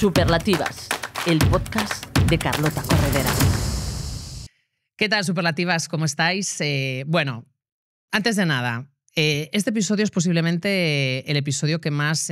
Superlativas, el podcast de Carlota Corredera. ¿Qué tal, Superlativas? ¿Cómo estáis? Eh, bueno, antes de nada, eh, este episodio es posiblemente eh, el episodio que más,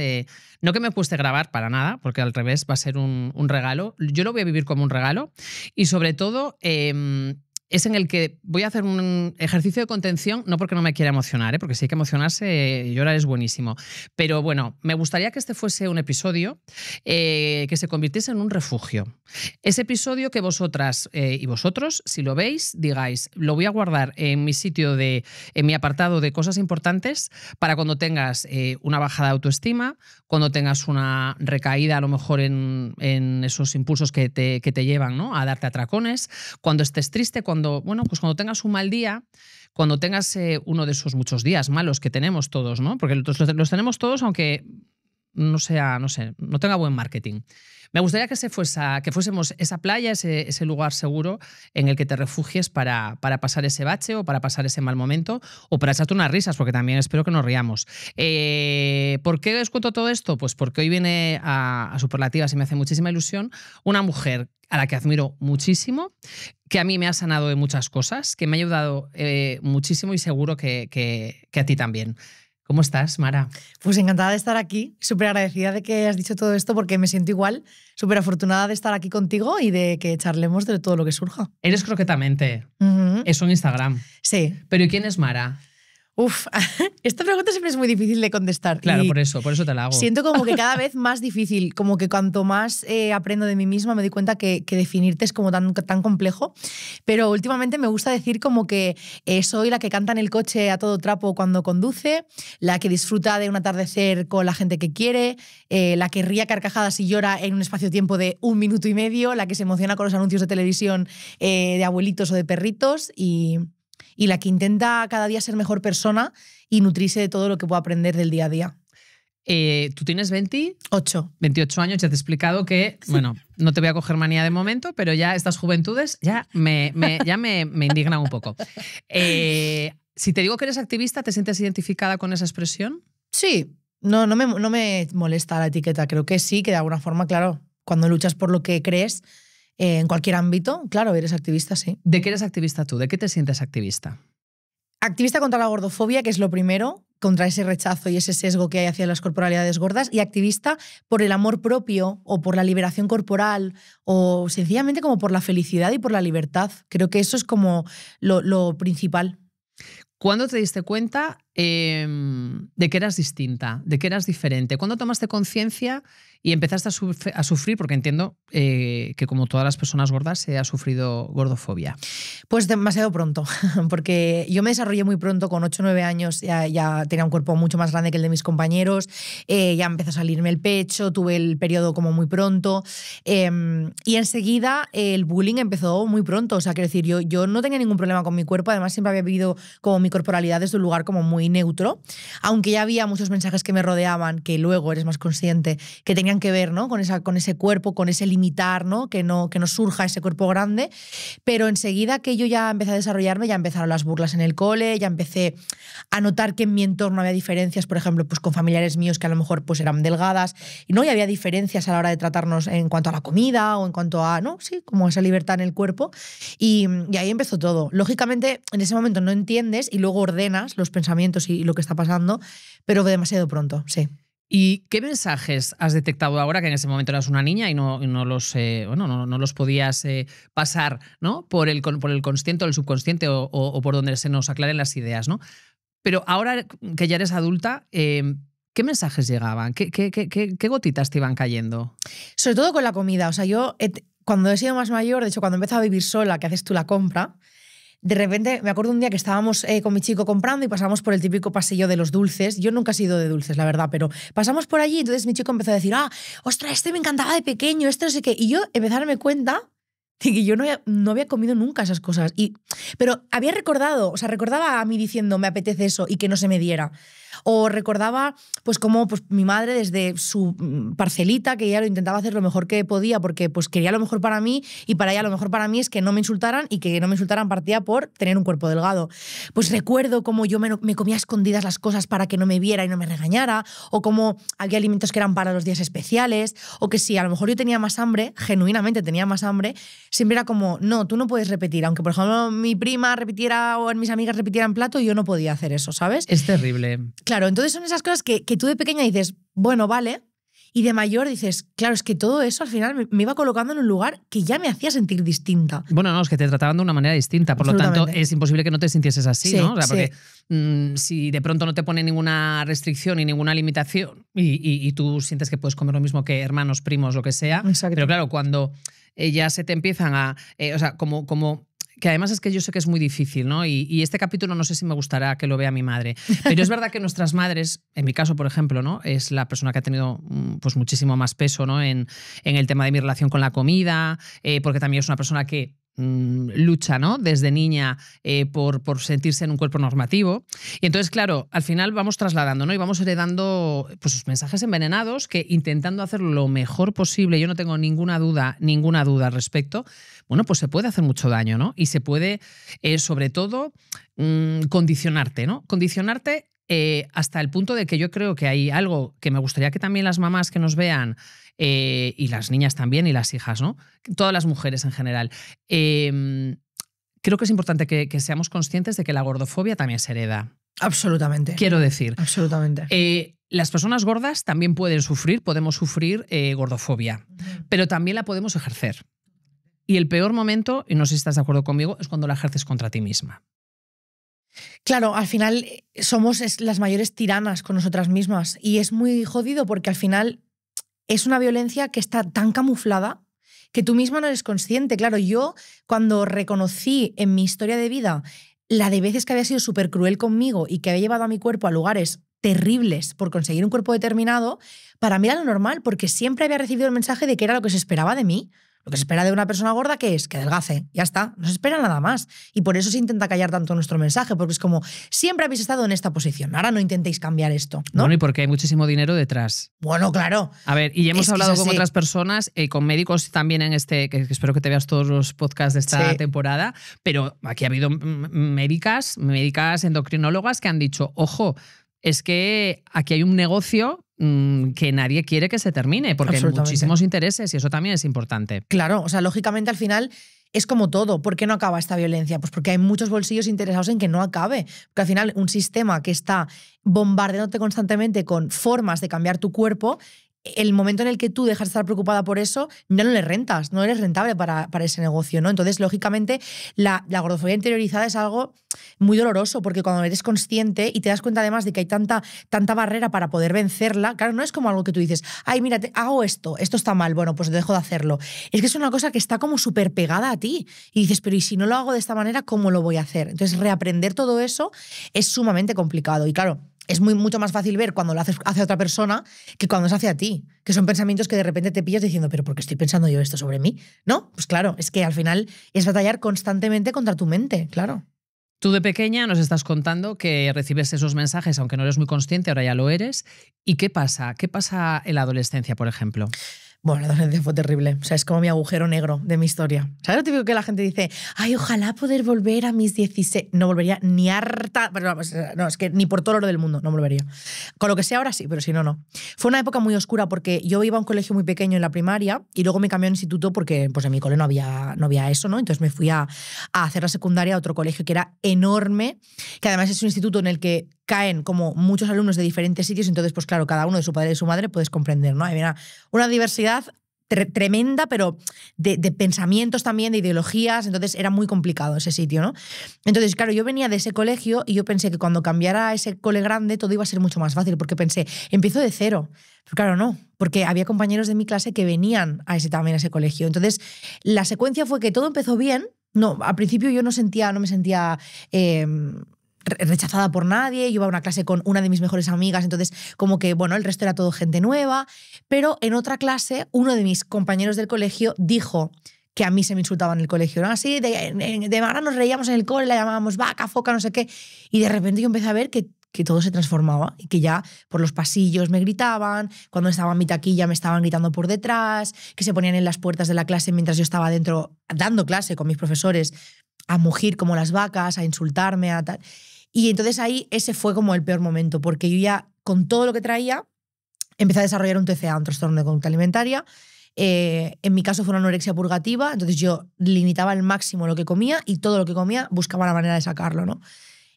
no que me cueste grabar para nada, porque al revés va a ser un, regalo. Yo lo voy a vivir como un regalo y sobre todo em, es en el que voy a hacer un ejercicio de contención, no porque no me quiera emocionar, ¿eh? porque si hay que emocionarse, llorar es buenísimo. Pero bueno, me gustaría que este fuese un episodio eh, que se convirtiese en un refugio. Ese episodio que vosotras eh, y vosotros, si lo veis, digáis, lo voy a guardar en mi sitio de, en mi apartado de cosas importantes para cuando tengas una bajada de autoestima, cuando tengas una recaída a lo mejor en, esos impulsos que te, llevan a darte atracones, cuando estés triste, cuando cuando, bueno, pues cuando tengas un mal día, cuando tengas eh, uno de esos muchos días malos que tenemos todos, ¿no? Porque los, los tenemos todos, aunque no sea, no sé, no tenga buen marketing. Me gustaría que, se fuese, que fuésemos esa playa, ese, lugar seguro en el que te refugies para, para, pasar ese bache o para pasar ese mal momento o para echarte unas risas, porque también espero que nos riamos. Eh, ¿Por qué os cuento todo esto? Pues porque hoy viene a, a Superlativas y me hace muchísima ilusión una mujer a la que admiro muchísimo, que a mí me ha sanado de muchas cosas, que me ha ayudado eh, muchísimo y seguro que a ti también. ¿Cómo estás, Mara? Pues encantada de estar aquí, súper agradecida de que has dicho todo esto porque me siento igual, súper afortunada de estar aquí contigo y de que charlemos de todo lo que surja. Eres croquetamente, Es un eso en Instagram. Sí. Pero ¿quién es Mara? Uf, esta pregunta siempre es muy difícil de contestar. Claro, por eso, por eso te la hago. Siento como que cada vez más difícil, como que cuanto más eh, aprendo de mí misma me doy cuenta que, definirte es como tan, tan complejo, pero últimamente me gusta decir como que eh, soy la que canta en el coche a todo trapo cuando conduce, la que disfruta de un atardecer con la gente que quiere, eh, la que ría carcajadas y llora en un espacio-tiempo de un minuto y medio, la que se emociona con los anuncios de televisión de abuelitos o de perritos y y la que intenta cada día ser mejor persona y nutrirse de todo lo que pueda aprender del día a día. Eh, Tú tienes 28. 28 años, ya te he explicado que, bueno, no te voy a coger manía de momento, pero ya estas juventudes ya me, ya me, me, indignan un poco. Eh, si te digo que eres activista, ¿te sientes identificada con esa expresión? Sí, no, no, me, no me molesta la etiqueta, creo que sí, que de alguna forma, claro, cuando luchas por lo que crees, eh, en cualquier ámbito, claro, eres activista, sí. ¿De qué eres activista tú? ¿De qué te sientes activista? Activista contra la gordofobia, que es lo primero, contra ese rechazo y ese sesgo que hay hacia las corporalidades gordas, y activista por el amor propio o por la liberación corporal o sencillamente como por la felicidad y por la libertad. Creo que eso es como lo, principal. ¿Cuándo te diste cuenta em, de que eras distinta, de que eras diferente? ¿Cuándo tomaste conciencia y empezaste a, sufrir, porque entiendo eh, que como todas las personas gordas, se ha sufrido gordofobia. Pues demasiado pronto, porque yo me desarrollé muy pronto, con 8 o 9 años ya, tenía un cuerpo mucho más grande que el de mis compañeros, eh, ya empezó a salirme el pecho, tuve el periodo como muy pronto, em, y enseguida el bullying empezó muy pronto, o sea, quiero decir, yo, yo no tenía ningún problema con mi cuerpo, además siempre había vivido como mi corporalidad desde un lugar como muy neutro, aunque ya había muchos mensajes que me rodeaban, que luego eres más consciente, que tenían que ver, ¿no? Con, esa, con ese cuerpo, con ese limitar, ¿no? Que, ¿no? que no surja ese cuerpo grande. Pero enseguida que yo ya empecé a desarrollarme, ya empezaron las burlas en el cole, ya empecé a notar que en mi entorno había diferencias, por ejemplo, pues con familiares míos que a lo mejor pues eran delgadas, y ¿no? había diferencias a la hora de tratarnos en cuanto a la comida o en cuanto a, ¿no? Sí, como esa libertad en el cuerpo. Y, ahí empezó todo. Lógicamente, en ese momento no entiendes y luego ordenas los pensamientos y lo que está pasando, pero demasiado pronto, sí. ¿Y qué mensajes has detectado ahora que en ese momento eras una niña y no, no los, eh, no, no, los podías eh, pasar ¿no? por, el, por el consciente o el subconsciente o, por donde se nos aclaren las ideas? ¿no? Pero ahora que ya eres adulta, eh, ¿Qué mensajes llegaban? ¿Qué, qué, qué, gotitas te iban cayendo? Sobre todo con la comida. O sea, yo cuando he sido más mayor, de hecho, cuando he a vivir sola, que haces tú la compra, de repente, me acuerdo un día que estábamos eh, con mi chico comprando y pasamos por el típico pasillo de los dulces. Yo nunca he sido de dulces, la verdad, pero pasamos por allí y entonces mi chico empezó a decir, ah, ostras, este me encantaba de pequeño, este no sé qué. Y yo empecé a darme cuenta de que yo no había, comido nunca esas cosas. Y, pero había recordado, o sea, recordaba a mí diciendo, me apetece eso y que no se me diera. O recordaba pues cómo pues, mi madre desde su mm, parcelita, que ella lo intentaba hacer lo mejor que podía porque pues quería lo mejor para mí y para ella lo mejor para mí es que no me insultaran y que no me insultaran partía por tener un cuerpo delgado. Pues recuerdo cómo yo me, comía escondidas las cosas para que no me viera y no me regañara, o cómo había alimentos que eran para los días especiales, o que si a lo mejor yo tenía más hambre, genuinamente tenía más hambre, siempre era como, no, tú no puedes repetir, aunque por ejemplo mi prima repitiera o mis amigas repitieran plato, yo no podía hacer eso, ¿sabes? Es terrible. Claro, entonces son esas cosas que, que tú de pequeña dices, bueno, vale, y de mayor dices, claro, es que todo eso al final me iba colocando en un lugar que ya me hacía sentir distinta. Bueno, no, es que te trataban de una manera distinta, por lo tanto es imposible que no te sintieses así, ¿no? O porque mm, si de pronto no te pone ninguna restricción y ninguna limitación y, tú sientes que puedes comer lo mismo que hermanos, primos, lo que sea, pero claro, cuando eh, ya se te empiezan a, eh, o sea, como, como que además es que yo sé que es muy difícil, ¿no? Y, este capítulo no sé si me gustará que lo vea mi madre, pero es verdad que nuestras madres, en mi caso, por ejemplo, ¿no? Es la persona que ha tenido mm, pues muchísimo más peso, ¿no? En, en el tema de mi relación con la comida, eh, porque también es una persona que mm, lucha ¿no? desde niña eh, por, por, sentirse en un cuerpo normativo. Y entonces, claro, al final vamos trasladando ¿no? y vamos heredando pues, mensajes envenenados que intentando hacer lo mejor posible, yo no tengo ninguna duda, ninguna duda al respecto, bueno, pues se puede hacer mucho daño, ¿no? Y se puede, eh, sobre todo, mm, condicionarte, ¿no? Condicionarte eh, hasta el punto de que yo creo que hay algo que me gustaría que también las mamás que nos vean, eh, y las niñas también, y las hijas, ¿no? Todas las mujeres en general. Em, creo que es importante que, seamos conscientes de que la gordofobia también se hereda. Absolutamente. Quiero decir. Absolutamente. las personas gordas también pueden sufrir, podemos sufrir gordofobia, pero también la podemos ejercer. Y el peor momento, y no sé si estás de acuerdo conmigo, es cuando la ejerces contra ti misma. Claro, al final eh, somos las mayores tiranas con nosotras mismas y es muy jodido porque al final es una violencia que está tan camuflada que tú misma no eres consciente. Claro, yo cuando reconocí en mi historia de vida la de veces que había sido súper cruel conmigo y que había llevado a mi cuerpo a lugares terribles por conseguir un cuerpo determinado, para mí era lo normal porque siempre había recibido el mensaje de que era lo que se esperaba de mí. Lo que se espera de una persona gorda, que es? Que adelgace. Ya está. No se espera nada más. Y por eso se intenta callar tanto nuestro mensaje, porque es como, siempre habéis estado en esta posición. Ahora no intentéis cambiar esto. ¿no? Bueno, y porque hay muchísimo dinero detrás. Bueno, claro. A ver, y hemos hablado con otras personas, y eh, con médicos también en este, que espero que te veas todos los podcasts de esta temporada, pero aquí ha habido médicas, médicas endocrinólogas que han dicho, ojo, es que aquí hay un negocio Mm, que nadie quiere que se termine, porque hay muchísimos intereses y eso también es importante. Claro, o sea, lógicamente al final es como todo. ¿Por qué no acaba esta violencia? Pues porque hay muchos bolsillos interesados en que no acabe. Porque al final un sistema que está bombardeándote constantemente con formas de cambiar tu cuerpo el momento en el que tú dejas de estar preocupada por eso, ya no le rentas, no eres rentable para, para ese negocio, ¿no? Entonces, lógicamente, la, gordofobia interiorizada es algo muy doloroso, porque cuando eres consciente y te das cuenta además de que hay tanta, tanta barrera para poder vencerla, claro, no es como algo que tú dices, ay, mira, hago esto, esto está mal, bueno, pues dejo de hacerlo. Es que es una cosa que está como súper pegada a ti y dices, pero ¿y si no lo hago de esta manera, cómo lo voy a hacer? Entonces, reaprender todo eso es sumamente complicado y claro, es muy, mucho más fácil ver cuando lo haces hacia otra persona que cuando es hacia ti, que son pensamientos que de repente te pillas diciendo, pero ¿por qué estoy pensando yo esto sobre mí? No, pues claro, es que al final es batallar constantemente contra tu mente, claro. Tú de pequeña nos estás contando que recibes esos mensajes, aunque no eres muy consciente, ahora ya lo eres. ¿Y qué pasa? ¿Qué pasa en la adolescencia, por ejemplo? Bueno, la adolescencia fue terrible. O sea, es como mi agujero negro de mi historia. ¿Sabes lo típico que la gente dice? Ay, ojalá poder volver a mis 16. No volvería ni harta. Pero no, es que ni por todo lo del mundo no volvería. Con lo que sea ahora sí, pero si no, no. Fue una época muy oscura porque yo iba a un colegio muy pequeño en la primaria y luego me cambié a un instituto porque pues, en mi cole no había, no había eso, ¿no? Entonces me fui a, a hacer la secundaria a otro colegio que era enorme, que además es un instituto en el que caen como muchos alumnos de diferentes sitios, entonces, pues claro, cada uno de su padre y su madre puedes comprender, ¿no? Hay una, una diversidad tremenda, pero de, pensamientos también, de ideologías, entonces era muy complicado ese sitio, ¿no? Entonces, claro, yo venía de ese colegio y yo pensé que cuando cambiara a ese cole grande todo iba a ser mucho más fácil, porque pensé, empiezo de cero. Pero claro, no, porque había compañeros de mi clase que venían a ese, también a ese colegio. Entonces, la secuencia fue que todo empezó bien, no, al principio yo no sentía, no me sentía em, rechazada por nadie, yo iba a una clase con una de mis mejores amigas, entonces como que, bueno, el resto era todo gente nueva, pero en otra clase uno de mis compañeros del colegio dijo que a mí se me insultaba en el colegio, ¿no? Así, de, de nos reíamos en el cole, la llamábamos vaca, foca, no sé qué, y de repente yo empecé a ver que que todo se transformaba y que ya por los pasillos me gritaban, cuando estaba en mi taquilla me estaban gritando por detrás, que se ponían en las puertas de la clase mientras yo estaba dentro dando clase con mis profesores a mugir como las vacas, a insultarme, a tal. Y entonces ahí ese fue como el peor momento, porque yo ya con todo lo que traía empecé a desarrollar un TCA, un trastorno de conducta alimentaria. Eh, en mi caso fue una anorexia purgativa, entonces yo limitaba al máximo lo que comía y todo lo que comía buscaba la manera de sacarlo, ¿no?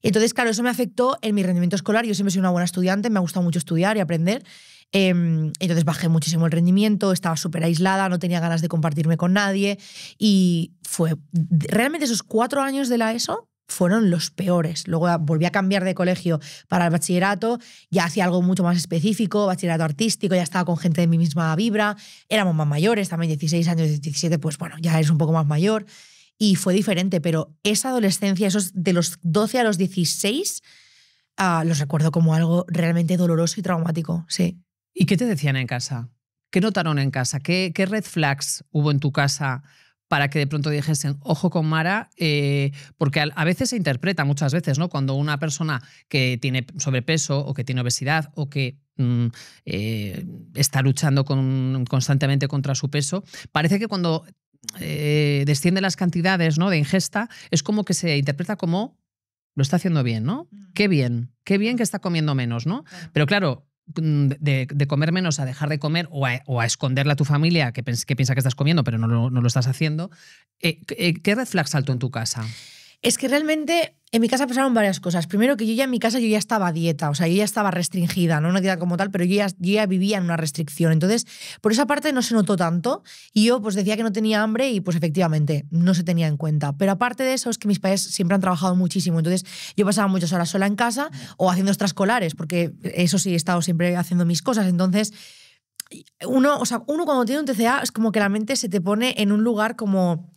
Entonces, claro, eso me afectó en mi rendimiento escolar. Yo siempre soy una buena estudiante, me ha gustado mucho estudiar y aprender. Em, entonces bajé muchísimo el rendimiento, estaba súper aislada, no tenía ganas de compartirme con nadie. Y fue realmente esos cuatro años de la ESO fueron los peores. Luego volví a cambiar de colegio para el bachillerato, ya hacía algo mucho más específico, bachillerato artístico, ya estaba con gente de mi misma vibra, éramos más mayores, también 16 años, 17, pues bueno, ya eres un poco más mayor y fue diferente, pero esa adolescencia, esos de los 12 a los 16, ah, los recuerdo como algo realmente doloroso y traumático, sí. ¿Y qué te decían en casa? ¿Qué notaron en casa? ¿Qué, qué red flags hubo en tu casa? para que de pronto dijesen, ojo con Mara, eh, porque a veces se interpreta muchas veces, ¿no? Cuando una persona que tiene sobrepeso o que tiene obesidad o que mm, eh, está luchando con, constantemente contra su peso, parece que cuando eh, desciende las cantidades ¿no? de ingesta, es como que se interpreta como lo está haciendo bien, ¿no? Mm. Qué bien, qué bien que está comiendo menos, ¿no? Pero claro, Mm, de, comer menos a dejar de comer o a, a esconderle a tu familia que, piensa que estás comiendo pero no lo, estás haciendo, eh, ¿qué eh, reflex flag en tu casa? Es que realmente en mi casa pasaron varias cosas. Primero que yo ya en mi casa yo ya estaba a dieta, o sea, yo ya estaba restringida, no una dieta como tal, pero yo ya, ya vivía en una restricción. Entonces, por esa parte no se notó tanto y yo pues decía que no tenía hambre y pues efectivamente no se tenía en cuenta. Pero aparte de eso es que mis padres siempre han trabajado muchísimo, entonces yo pasaba muchas horas sola en casa o haciendo extraescolares, porque eso sí, he estado siempre haciendo mis cosas. Entonces, uno, o sea, uno cuando tiene un TCA es como que la mente se te pone en un lugar como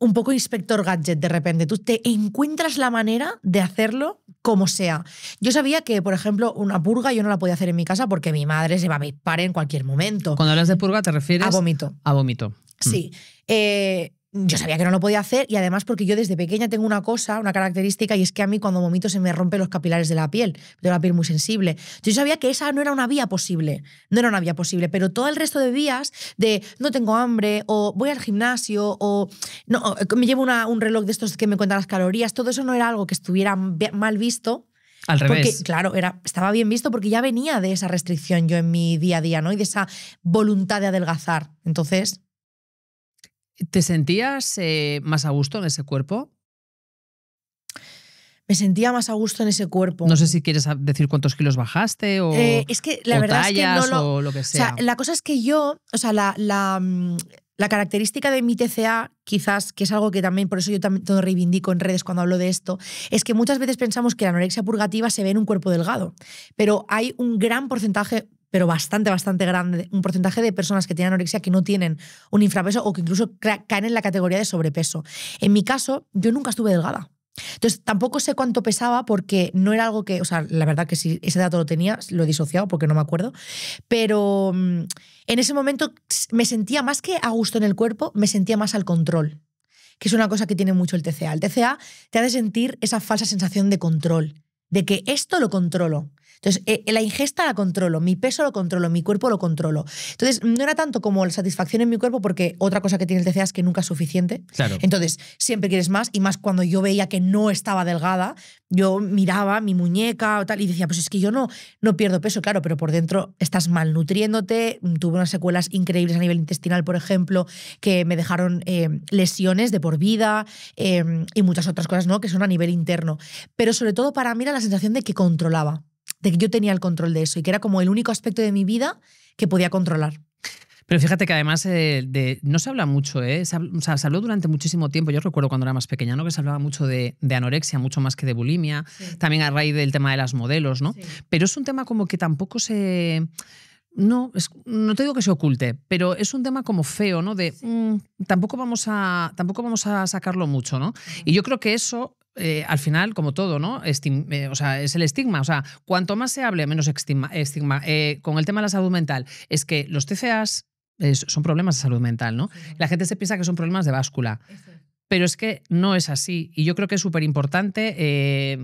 un poco inspector gadget de repente. Tú te encuentras la manera de hacerlo como sea. Yo sabía que, por ejemplo, una purga yo no la podía hacer en mi casa porque mi madre se va a par en cualquier momento. Cuando hablas de purga te refieres a vómito. A vómito. Sí. Mm. Eh, yo sabía que no lo podía hacer y además porque yo desde pequeña tengo una cosa, una característica, y es que a mí cuando vomito se me rompen los capilares de la piel, de la piel muy sensible. Yo sabía que esa no era una vía posible, no era una vía posible, pero todo el resto de vías de no tengo hambre o voy al gimnasio o no, eh, me llevo un reloj de estos que me cuentan las calorías, todo eso no era algo que estuviera mal visto. Al revés. Porque, claro, era, estaba bien visto porque ya venía de esa restricción yo en mi día a día, ¿no? Y de esa voluntad de adelgazar. Entonces, ¿Te sentías eh, más a gusto en ese cuerpo? Me sentía más a gusto en ese cuerpo. No sé si quieres decir cuántos kilos bajaste o. Eh, es que la verdad es que no lo, o lo que sea. La cosa es que yo, o sea, la, la, mm, característica de mi TCA, quizás, que es algo que también, por eso yo también todo reivindico en redes cuando hablo de esto, es que muchas veces pensamos que la anorexia purgativa se ve en un cuerpo delgado, pero hay un gran porcentaje pero bastante, bastante grande, un porcentaje de personas que tienen anorexia que no tienen un infrapeso o que incluso caen en la categoría de sobrepeso. En mi caso, yo nunca estuve delgada. Entonces, tampoco sé cuánto pesaba porque no era algo que, o sea, la verdad que si ese dato lo tenía, lo he disociado porque no me acuerdo, pero mm, en ese momento me sentía más que a gusto en el cuerpo, me sentía más al control, que es una cosa que tiene mucho el TCA. El TCA te hace sentir esa falsa sensación de control, de que esto lo controlo. Entonces, eh, la ingesta la controlo, mi peso lo controlo, mi cuerpo lo controlo. Entonces, no era tanto como la satisfacción en mi cuerpo, porque otra cosa que tienes el TCA es que nunca es suficiente. Claro. Entonces, siempre quieres más, y más cuando yo veía que no estaba delgada, yo miraba mi muñeca o tal, y decía, pues es que yo no, no pierdo peso, claro, pero por dentro estás malnutriéndote, tuve unas secuelas increíbles a nivel intestinal, por ejemplo, que me dejaron eh, lesiones de por vida eh, y muchas otras cosas, ¿no? Que son a nivel interno. Pero sobre todo para mí era la sensación de que controlaba de que yo tenía el control de eso y que era como el único aspecto de mi vida que podía controlar. Pero fíjate que además eh, no se habla mucho, eh, se, habló durante muchísimo tiempo, yo recuerdo cuando era más pequeña, ¿no? que se hablaba mucho de, anorexia, mucho más que de bulimia, también a raíz del tema de las modelos, ¿no? Pero es un tema como que tampoco se... No, no te digo que se oculte, pero es un tema como feo, ¿no? De mm, tampoco, vamos a, tampoco vamos a sacarlo mucho, ¿no? Y yo creo que eso eh, al final, como todo, ¿no? Eh, o sea, es el estigma. O sea, cuanto más se hable, menos estigma. Eh, con el tema de la salud mental, es que los TCA son problemas de salud mental, ¿no? La gente se piensa que son problemas de báscula. Pero es que no es así. Y yo creo que es súper importante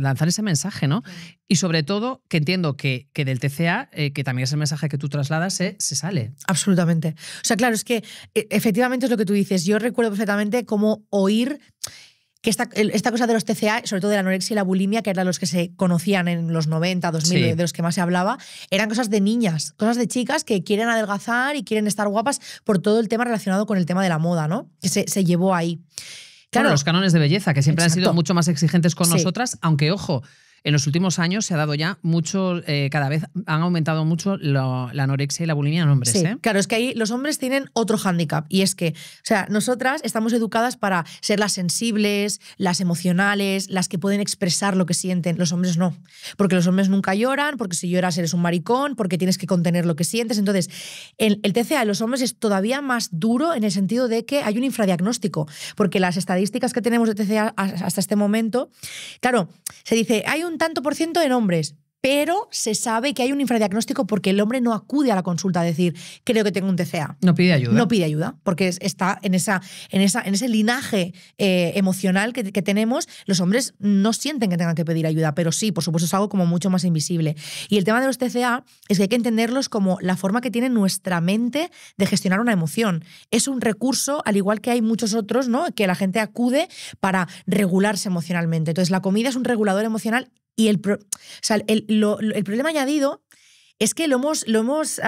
lanzar ese mensaje, ¿no? Y sobre todo, que entiendo que, que del TCA, que también es el mensaje que tú trasladas, se sale. Absolutamente. O sea, claro, es que e-, efectivamente es lo que tú dices. Yo recuerdo perfectamente cómo oír que esta, cosa de los TCA, sobre todo de la anorexia y la bulimia, que eran los que se conocían en los 90, 2000, de los que más se hablaba, eran cosas de niñas, cosas de chicas que quieren adelgazar y quieren estar guapas por todo el tema relacionado con el tema de la moda, ¿no? Que se, se llevó ahí. Claro, los cánones de belleza, que siempre han sido mucho más exigentes con nosotras, aunque ojo, en los últimos años se ha dado ya mucho, eh, cada vez han aumentado mucho la anorexia y la bulimia en hombres. ¿eh? Claro, es que ahí los hombres tienen otro hándicap y es que, o sea, nosotras estamos educadas para ser las sensibles, las emocionales, las que pueden expresar lo que sienten. Los hombres no, porque los hombres nunca lloran, porque si lloras eres un maricón, porque tienes que contener lo que sientes. Entonces, el, el TCA de los hombres es todavía más duro en el sentido de que hay un infradiagnóstico, porque las estadísticas que tenemos de TCA hasta este momento, claro, se dice, hay un un tanto por ciento en hombres pero se sabe que hay un infradiagnóstico porque el hombre no acude a la consulta a decir, creo que tengo un TCA. No pide ayuda. No pide ayuda, porque está en, esa, en, esa, en ese linaje eh, emocional que, que, tenemos. Los hombres no sienten que tengan que pedir ayuda, pero sí, por supuesto, es algo como mucho más invisible. Y el tema de los TCA es que hay que entenderlos como la forma que tiene nuestra mente de gestionar una emoción. Es un recurso, al igual que hay muchos otros, ¿no? que la gente acude para regularse emocionalmente. Entonces, la comida es un regulador emocional y el, el, problema añadido es que lo hemos, lo hemos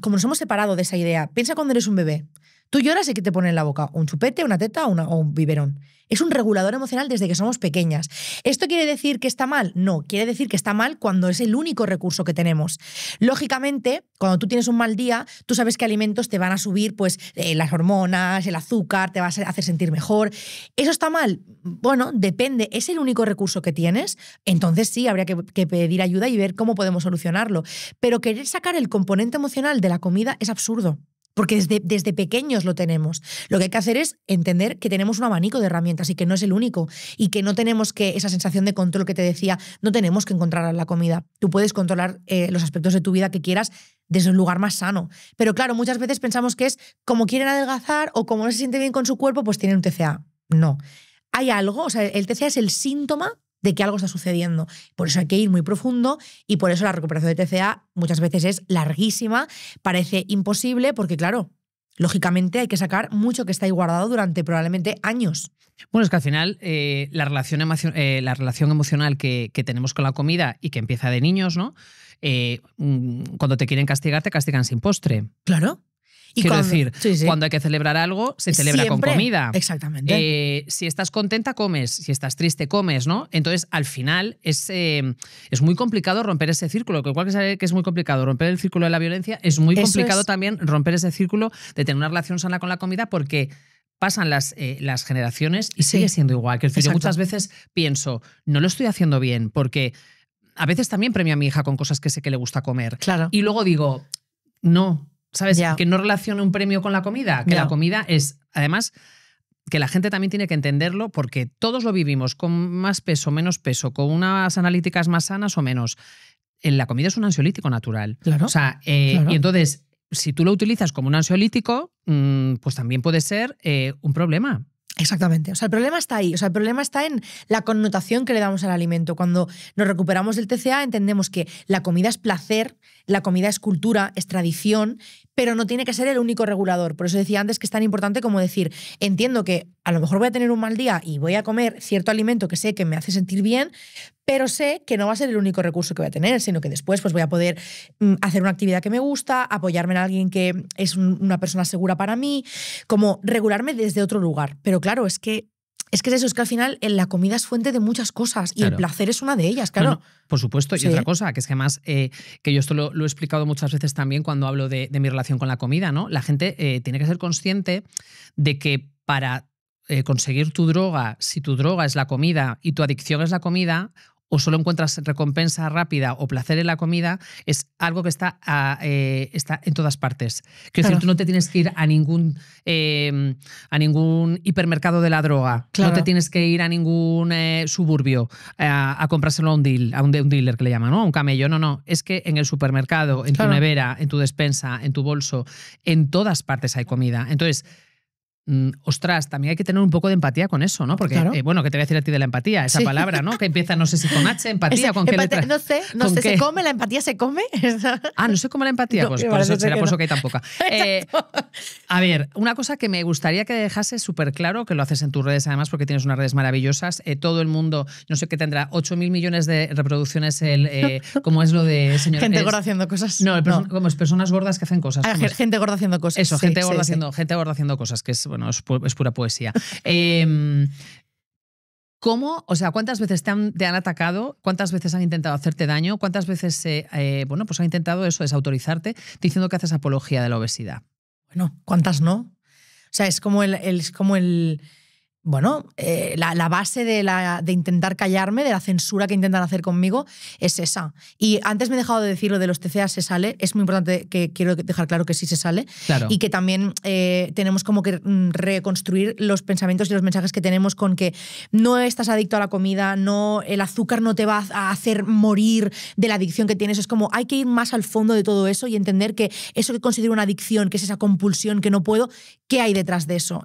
como nos hemos separado de esa idea. Piensa cuando eres un bebé. Tú lloras y que te pone en la boca? ¿Un chupete, una teta o un biberón? Es un regulador emocional desde que somos pequeñas. ¿Esto quiere decir que está mal? No, quiere decir que está mal cuando es el único recurso que tenemos. Lógicamente, cuando tú tienes un mal día, tú sabes qué alimentos te van a subir pues, eh, las hormonas, el azúcar, te va a hacer sentir mejor. ¿Eso está mal? Bueno, depende. ¿Es el único recurso que tienes? Entonces sí, habría que pedir ayuda y ver cómo podemos solucionarlo. Pero querer sacar el componente emocional de la comida es absurdo. Porque desde, pequeños lo tenemos. Lo que hay que hacer es entender que tenemos un abanico de herramientas y que no es el único. Y que no tenemos que esa sensación de control que te decía, no tenemos que encontrar la comida. Tú puedes controlar eh, los aspectos de tu vida que quieras desde un lugar más sano. Pero claro, muchas veces pensamos que es como quieren adelgazar o como no se siente bien con su cuerpo, pues tienen un TCA. No. Hay algo, o sea, el TCA es el síntoma de que algo está sucediendo. Por eso hay que ir muy profundo y por eso la recuperación de TCA muchas veces es larguísima, parece imposible porque claro, lógicamente hay que sacar mucho que está ahí guardado durante probablemente años. Bueno, es que al final eh, la, relación eh, la relación emocional que, tenemos con la comida y que empieza de niños, ¿no? Eh, mm, cuando te quieren castigar, te castigan sin postre. Claro. Quiero decir, cuando hay que celebrar algo, se celebra con comida. Exactamente. Eh, si estás contenta, comes. Si estás triste, comes, ¿no? Entonces, al final, es, eh, es muy complicado romper ese círculo. Que igual que es muy complicado romper el círculo de la violencia, es muy complicado también romper ese círculo de tener una relación sana con la comida porque pasan las, eh, las generaciones y sigue siendo igual. Que yo muchas veces pienso, no lo estoy haciendo bien porque... A veces también premio a mi hija con cosas que sé que le gusta comer. Claro. Y luego digo, no, ¿Sabes? Que no relacione un premio con la comida, que la comida es, además, que la gente también tiene que entenderlo porque todos lo vivimos con más peso, menos peso, con unas analíticas más sanas o menos. Eh, la comida es un ansiolítico natural. Claro. O sea, eh, y entonces, si tú lo utilizas como un ansiolítico, mm, pues también puede ser eh, un problema. Exactamente. O sea, el problema está ahí. O sea, el problema está en la connotación que le damos al alimento. Cuando nos recuperamos del TCA, entendemos que la comida es placer la comida es cultura, es tradición, pero no tiene que ser el único regulador. Por eso decía antes que es tan importante como decir, entiendo que a lo mejor voy a tener un mal día y voy a comer cierto alimento que sé que me hace sentir bien, pero sé que no va a ser el único recurso que voy a tener, sino que después pues, voy a poder mm, hacer una actividad que me gusta, apoyarme en alguien que es una persona segura para mí, como regularme desde otro lugar. Pero claro, es que es que es eso, es que al final eh, la comida es fuente de muchas cosas y el placer es una de ellas, claro. por supuesto, y otra cosa, que es que además, eh, que yo esto lo, he explicado muchas veces también cuando hablo de, mi relación con la comida, ¿no? La gente eh, tiene que ser consciente de que para conseguir tu droga, si tu droga es la comida y tu adicción es la comida, o solo encuentras recompensa rápida o placer en la comida, es algo que está, eh, está en todas partes. Quiero decir, tú no te tienes que ir a ningún, em, a ningún hipermercado de la droga, no te tienes que ir a ningún eh, suburbio a, comprárselo a un, deal, a un, dealer que le llaman, ¿no? un camello. No, no, es que en el supermercado, en tu nevera, en tu despensa, en tu bolso, en todas partes hay comida. Entonces, Mm, ostras, también hay que tener un poco de empatía con eso, ¿no? Porque, eh, bueno, ¿qué te voy a decir a ti de la empatía? Esa palabra, ¿no? Que empieza, no sé si con H, empatía, con qué No sé, no sé, ¿se come? ¿La empatía se come? ah, no sé cómo la empatía, pues por eso será por eso que hay tan poca. a ver, una cosa que me gustaría que dejase súper claro, que lo haces en tus redes además, porque tienes unas redes maravillosas, eh, todo el mundo, no sé qué tendrá, 8 mil millones de reproducciones, el, eh, como es lo de... Señor, gente gorda haciendo cosas. No, como es personas gordas que hacen cosas. Ah, gente gorda haciendo cosas. Eso, gente, gorda haciendo, gente gorda haciendo cosas, que es es, pura poesía. Em, ¿Cómo, o sea, cuántas veces te han, atacado? ¿Cuántas veces han intentado hacerte daño? ¿Cuántas veces, eh, bueno, pues han intentado eso, desautorizarte, diciendo que haces apología de la obesidad? Bueno, ¿cuántas no? O sea, es como es como el, bueno, eh, la, base de, la, de, intentar callarme, de la censura que intentan hacer conmigo, es esa. Y antes me he dejado de decir lo de los TCA se sale. Es muy importante que quiero dejar claro que sí se sale. Y que también eh, tenemos como que mm, reconstruir los pensamientos y los mensajes que tenemos con que no estás adicto a la comida, no, el azúcar no te va a hacer morir de la adicción que tienes. Es como hay que ir más al fondo de todo eso y entender que eso que considero una adicción, que es esa compulsión que no puedo, ¿qué hay detrás de eso?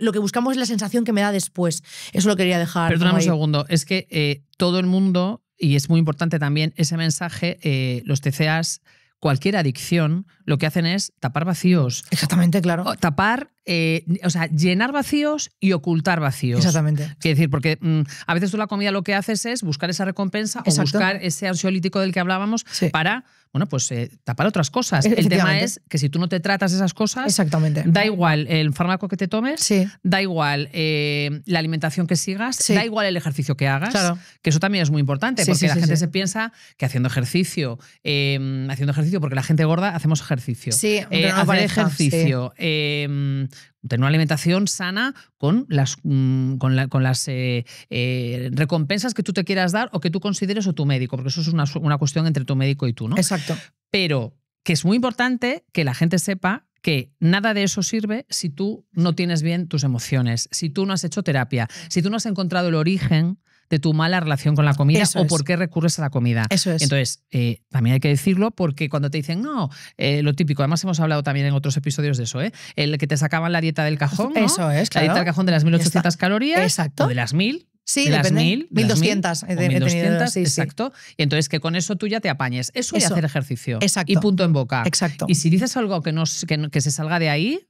lo que buscamos es la sensación que después. Eso lo quería dejar. Perdóname un segundo, es que eh, todo el mundo, y es muy importante también ese mensaje, eh, los TCAs cualquier adicción, lo que hacen es tapar vacíos. Exactamente, claro. tapar, eh, o sea, llenar vacíos y ocultar vacíos. Exactamente. Quiero decir, porque mm, a veces tú la comida lo que haces es buscar esa recompensa o buscar ese ansiolítico del que hablábamos para bueno, pues eh, tapar otras cosas. E-, el tema es que si tú no te tratas esas cosas, da igual el fármaco que te tomes, da igual eh, la alimentación que sigas, da igual el ejercicio que hagas, que eso también es muy importante, porque la gente se piensa que haciendo ejercicio, em, haciendo ejercicio, porque la gente gorda hacemos ejercicio, sí, eh, no ejercicio, em, tener una alimentación sana con las, mm, con, las eh, eh, recompensas que tú te quieras dar o que tú consideres o tu médico, porque eso es una, una cuestión entre tu médico y tú, ¿no? Exacto. Pero que es muy importante que la gente sepa que nada de eso sirve si tú no tienes bien tus emociones, si tú no has hecho terapia, si tú no has encontrado el origen de tu mala relación con la comida o por qué recurres a la comida. Eso es. Entonces, eh, también hay que decirlo porque cuando te dicen, no, eh, lo típico, además hemos hablado también en otros episodios de eso, ¿eh? el que te sacaban la dieta del cajón. Eso es, claro. La dieta del cajón de las 1800 calorías Exacto. o de las 1000, Sí, de las 1000, 1200. Las 1200 eh, exacto. Y entonces que con eso tú ya te apañes. Eso, es y hacer ejercicio. Exacto. Y punto en boca. Exacto. Y si dices algo que, no, que, que se salga de ahí,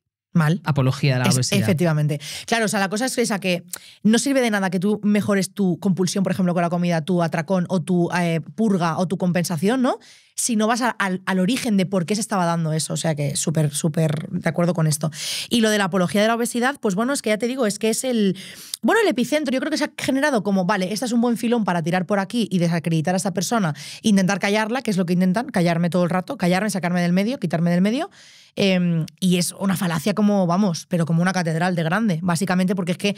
Apología de la obesidad. Efectivamente. Claro, o sea, la cosa es esa que no sirve de nada que tú mejores tu compulsión, por ejemplo, con la comida, tu atracón o tu eh, purga o tu compensación, ¿no? si no vas al, origen de por qué se estaba dando eso. O sea que súper, súper de acuerdo con esto. Y lo de la apología de la obesidad, pues bueno, es que ya te digo, es que es el. Bueno, el epicentro, yo creo que se ha generado como, vale, este es un buen filón para tirar por aquí y desacreditar a esta persona, intentar callarla, que es lo que intentan, callarme todo el rato, callarme, sacarme del medio, quitarme del medio. Em, y es una falacia como, vamos, pero como una catedral de grande, básicamente porque es que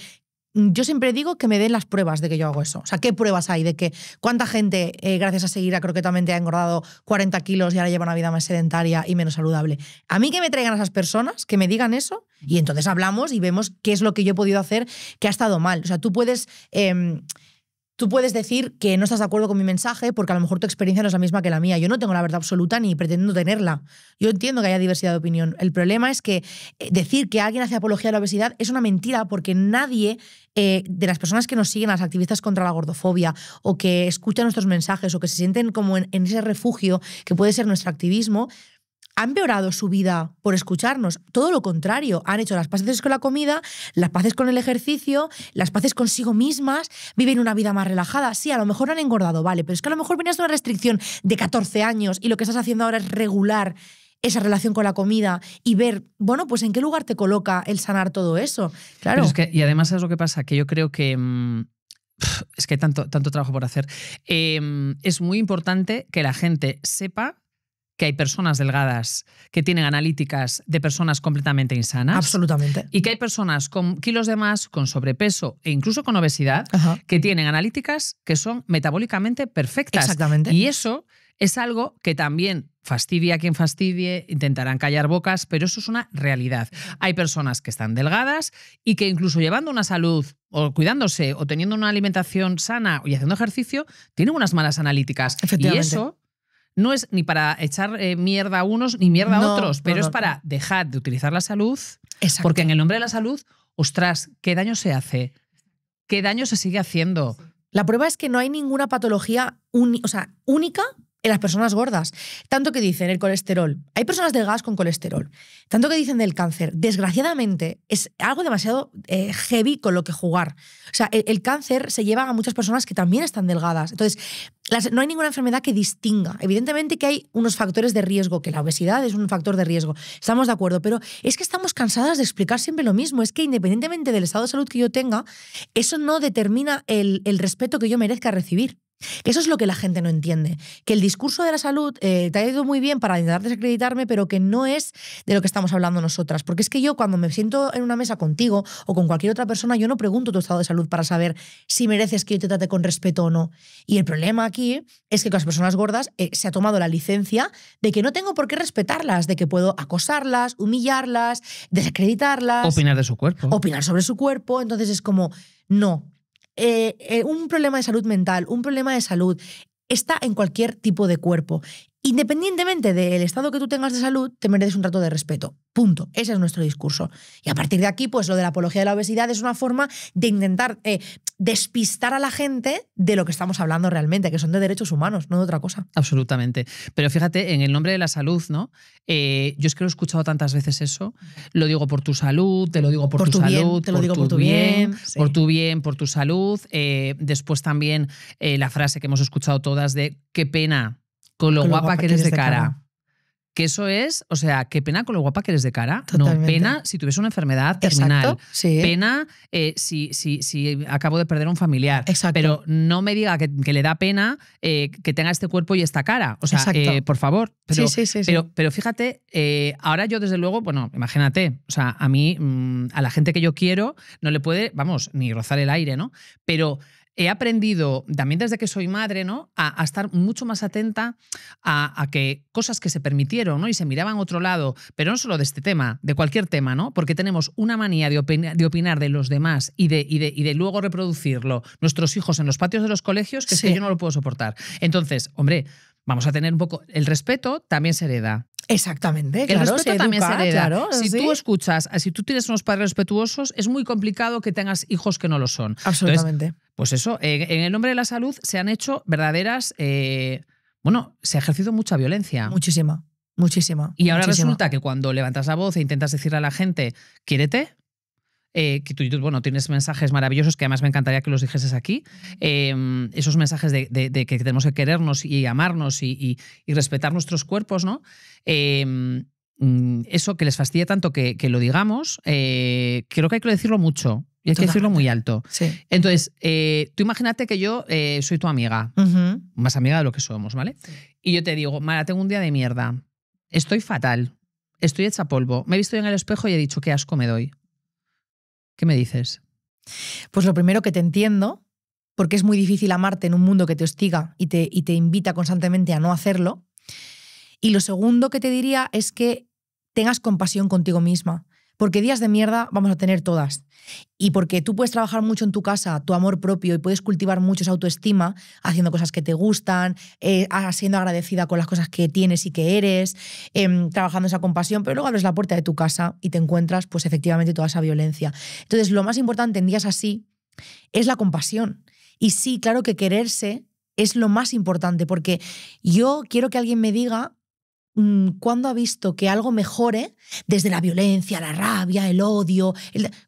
Mm, yo siempre digo que me den las pruebas de que yo hago eso. O sea, ¿qué pruebas hay de que cuánta gente, eh, gracias a seguir a croquetamente, ha engordado 40 kilos y ahora lleva una vida más sedentaria y menos saludable? A mí que me traigan a esas personas, que me digan eso, y entonces hablamos y vemos qué es lo que yo he podido hacer que ha estado mal. O sea, tú puedes... Em, Tú puedes decir que no estás de acuerdo con mi mensaje porque a lo mejor tu experiencia no es la misma que la mía. Yo no tengo la verdad absoluta ni pretendo tenerla. Yo entiendo que haya diversidad de opinión. El problema es que eh, decir que alguien hace apología de la obesidad es una mentira porque nadie eh, de las personas que nos siguen, las activistas contra la gordofobia, o que escuchan nuestros mensajes, o que se sienten como en ese refugio que puede ser nuestro activismo, han empeorado su vida por escucharnos. Todo lo contrario, han hecho las paces con la comida, las paces con el ejercicio, las paces consigo mismas, viven una vida más relajada. Sí, a lo mejor han engordado, vale, pero es que a lo mejor venías de una restricción de 14 años y lo que estás haciendo ahora es regular esa relación con la comida y ver, bueno, pues en qué lugar te coloca el sanar todo eso. Claro. y además es lo que pasa, que yo creo que... Mm, es que hay tanto, tanto trabajo por hacer. Em, es muy importante que la gente sepa que hay personas delgadas que tienen analíticas de personas completamente insanas. Absolutamente. Y que hay personas con kilos de más, con sobrepeso e incluso con obesidad que tienen analíticas que son metabólicamente perfectas. Exactamente. Y eso es algo que también fastidia a quien fastidie, intentarán callar bocas, pero eso es una realidad. Hay personas que están delgadas y que incluso llevando una salud o cuidándose o teniendo una alimentación sana y haciendo ejercicio, tienen unas malas analíticas. Y eso no es ni para echar eh, mierda a unos ni mierda a otros, pero es para dejar de utilizar la salud, porque en el nombre de la salud, ostras, qué daño se hace, qué daño se sigue haciendo. La prueba es que no hay ninguna patología sea, única en las personas gordas. Tanto que dicen el colesterol. Hay personas delgadas con colesterol. Tanto que dicen del cáncer. Desgraciadamente, es algo demasiado eh, heavy con lo que jugar. O sea, el, cáncer se lleva a muchas personas que también están delgadas. Entonces, no hay ninguna enfermedad que distinga. Evidentemente que hay unos factores de riesgo, que la obesidad es un factor de riesgo. Estamos de acuerdo, pero es que estamos cansadas de explicar siempre lo mismo. Es que independientemente del estado de salud que yo tenga, eso no determina el, el respeto que yo merezca recibir eso es lo que la gente no entiende. Que el discurso de la salud eh, te ha ido muy bien para intentar desacreditarme, pero que no es de lo que estamos hablando nosotras. Porque es que yo cuando me siento en una mesa contigo o con cualquier otra persona, yo no pregunto tu estado de salud para saber si mereces que yo te trate con respeto o no. Y el problema aquí es que con las personas gordas eh, se ha tomado la licencia de que no tengo por qué respetarlas, de que puedo acosarlas, humillarlas, desacreditarlas. Opinar de su cuerpo. Opinar sobre su cuerpo. Entonces es como, no, eh, eh, un problema de salud mental, un problema de salud, está en cualquier tipo de cuerpo. Independientemente del estado que tú tengas de salud, te mereces un trato de respeto. Punto. Ese es nuestro discurso. Y a partir de aquí, pues lo de la apología de la obesidad es una forma de intentar eh, despistar a la gente de lo que estamos hablando realmente, que son de derechos humanos, no de otra cosa. Absolutamente. Pero fíjate, en el nombre de la salud, ¿no? Eh, yo es que lo he escuchado tantas veces eso. Lo digo por tu salud, te lo digo por, tu, salud, te lo por digo tu por tu bien, por tu bien, por tu salud. Eh, después también la frase que hemos escuchado todas de qué pena con lo, guapa, que eres, de cara. Que eso es, o sea, qué pena con lo guapa que eres de cara. No, pena si tuviese una enfermedad terminal. Pena eh, si, si, si, acabo de perder a un familiar. Exacto. Pero no me diga que, le da pena eh, que tenga este cuerpo y esta cara. O sea, eh, por favor. Sí, sí, sí, pero, pero, fíjate, ahora yo desde luego, bueno, imagínate, o sea, a mí, mm, a la gente que yo quiero, no le puede, vamos, ni rozar el aire, ¿no? Pero he aprendido también desde que soy madre, ¿no? A, estar mucho más atenta a, que cosas que se permitieron, ¿no? Y se miraban a otro lado, pero no solo de este tema, de cualquier tema, ¿no? Porque tenemos una manía de, opinar de los demás y de, luego reproducirlo nuestros hijos en los patios de los colegios que, es que yo no lo puedo soportar. Entonces, hombre, vamos a tener un poco. El respeto también se hereda. Exactamente, el respeto también se hereda. si tú escuchas, si tú tienes unos padres respetuosos, es muy complicado que tengas hijos que no lo son. Absolutamente. pues eso, eh, en, el nombre de la salud se han hecho verdaderas. Eh, bueno, se ha ejercido mucha violencia. Muchísima. Muchísima. Y ahora resulta que cuando levantas la voz e intentas decirle a la gente, quiérete, eh, que tú, bueno, tienes mensajes maravillosos que además me encantaría que los dijeses aquí, em, esos mensajes de, que tenemos que querernos y amarnos y, respetar nuestros cuerpos, ¿no? Em, mm, eso que les fastidia tanto que, lo digamos, eh, creo que hay que decirlo mucho, y hay que decirlo muy alto. Entonces, eh, tú imagínate que yo soy tu amiga, más amiga de lo que somos, ¿vale? Y yo te digo, Mara, tengo un día de mierda, estoy fatal, estoy hecha polvo, me he visto yo en el espejo y he dicho, qué asco me doy. ¿Qué me dices? Pues lo primero que te entiendo, porque es muy difícil amarte en un mundo que te hostiga y te, y te invita constantemente a no hacerlo. Y lo segundo que te diría es que tengas compasión contigo misma. Porque días de mierda vamos a tener todas. Y porque tú puedes trabajar mucho en tu casa, tu amor propio, y puedes cultivar mucho esa autoestima haciendo cosas que te gustan, eh, siendo agradecida con las cosas que tienes y que eres, em, trabajando esa compasión, pero luego abres la puerta de tu casa y te encuentras, pues efectivamente, toda esa violencia. Entonces, lo más importante en días así es la compasión. Y sí, claro que quererse es lo más importante, porque yo quiero que alguien me diga Mm, cuándo ha visto que algo mejore desde la violencia, la rabia, el odio?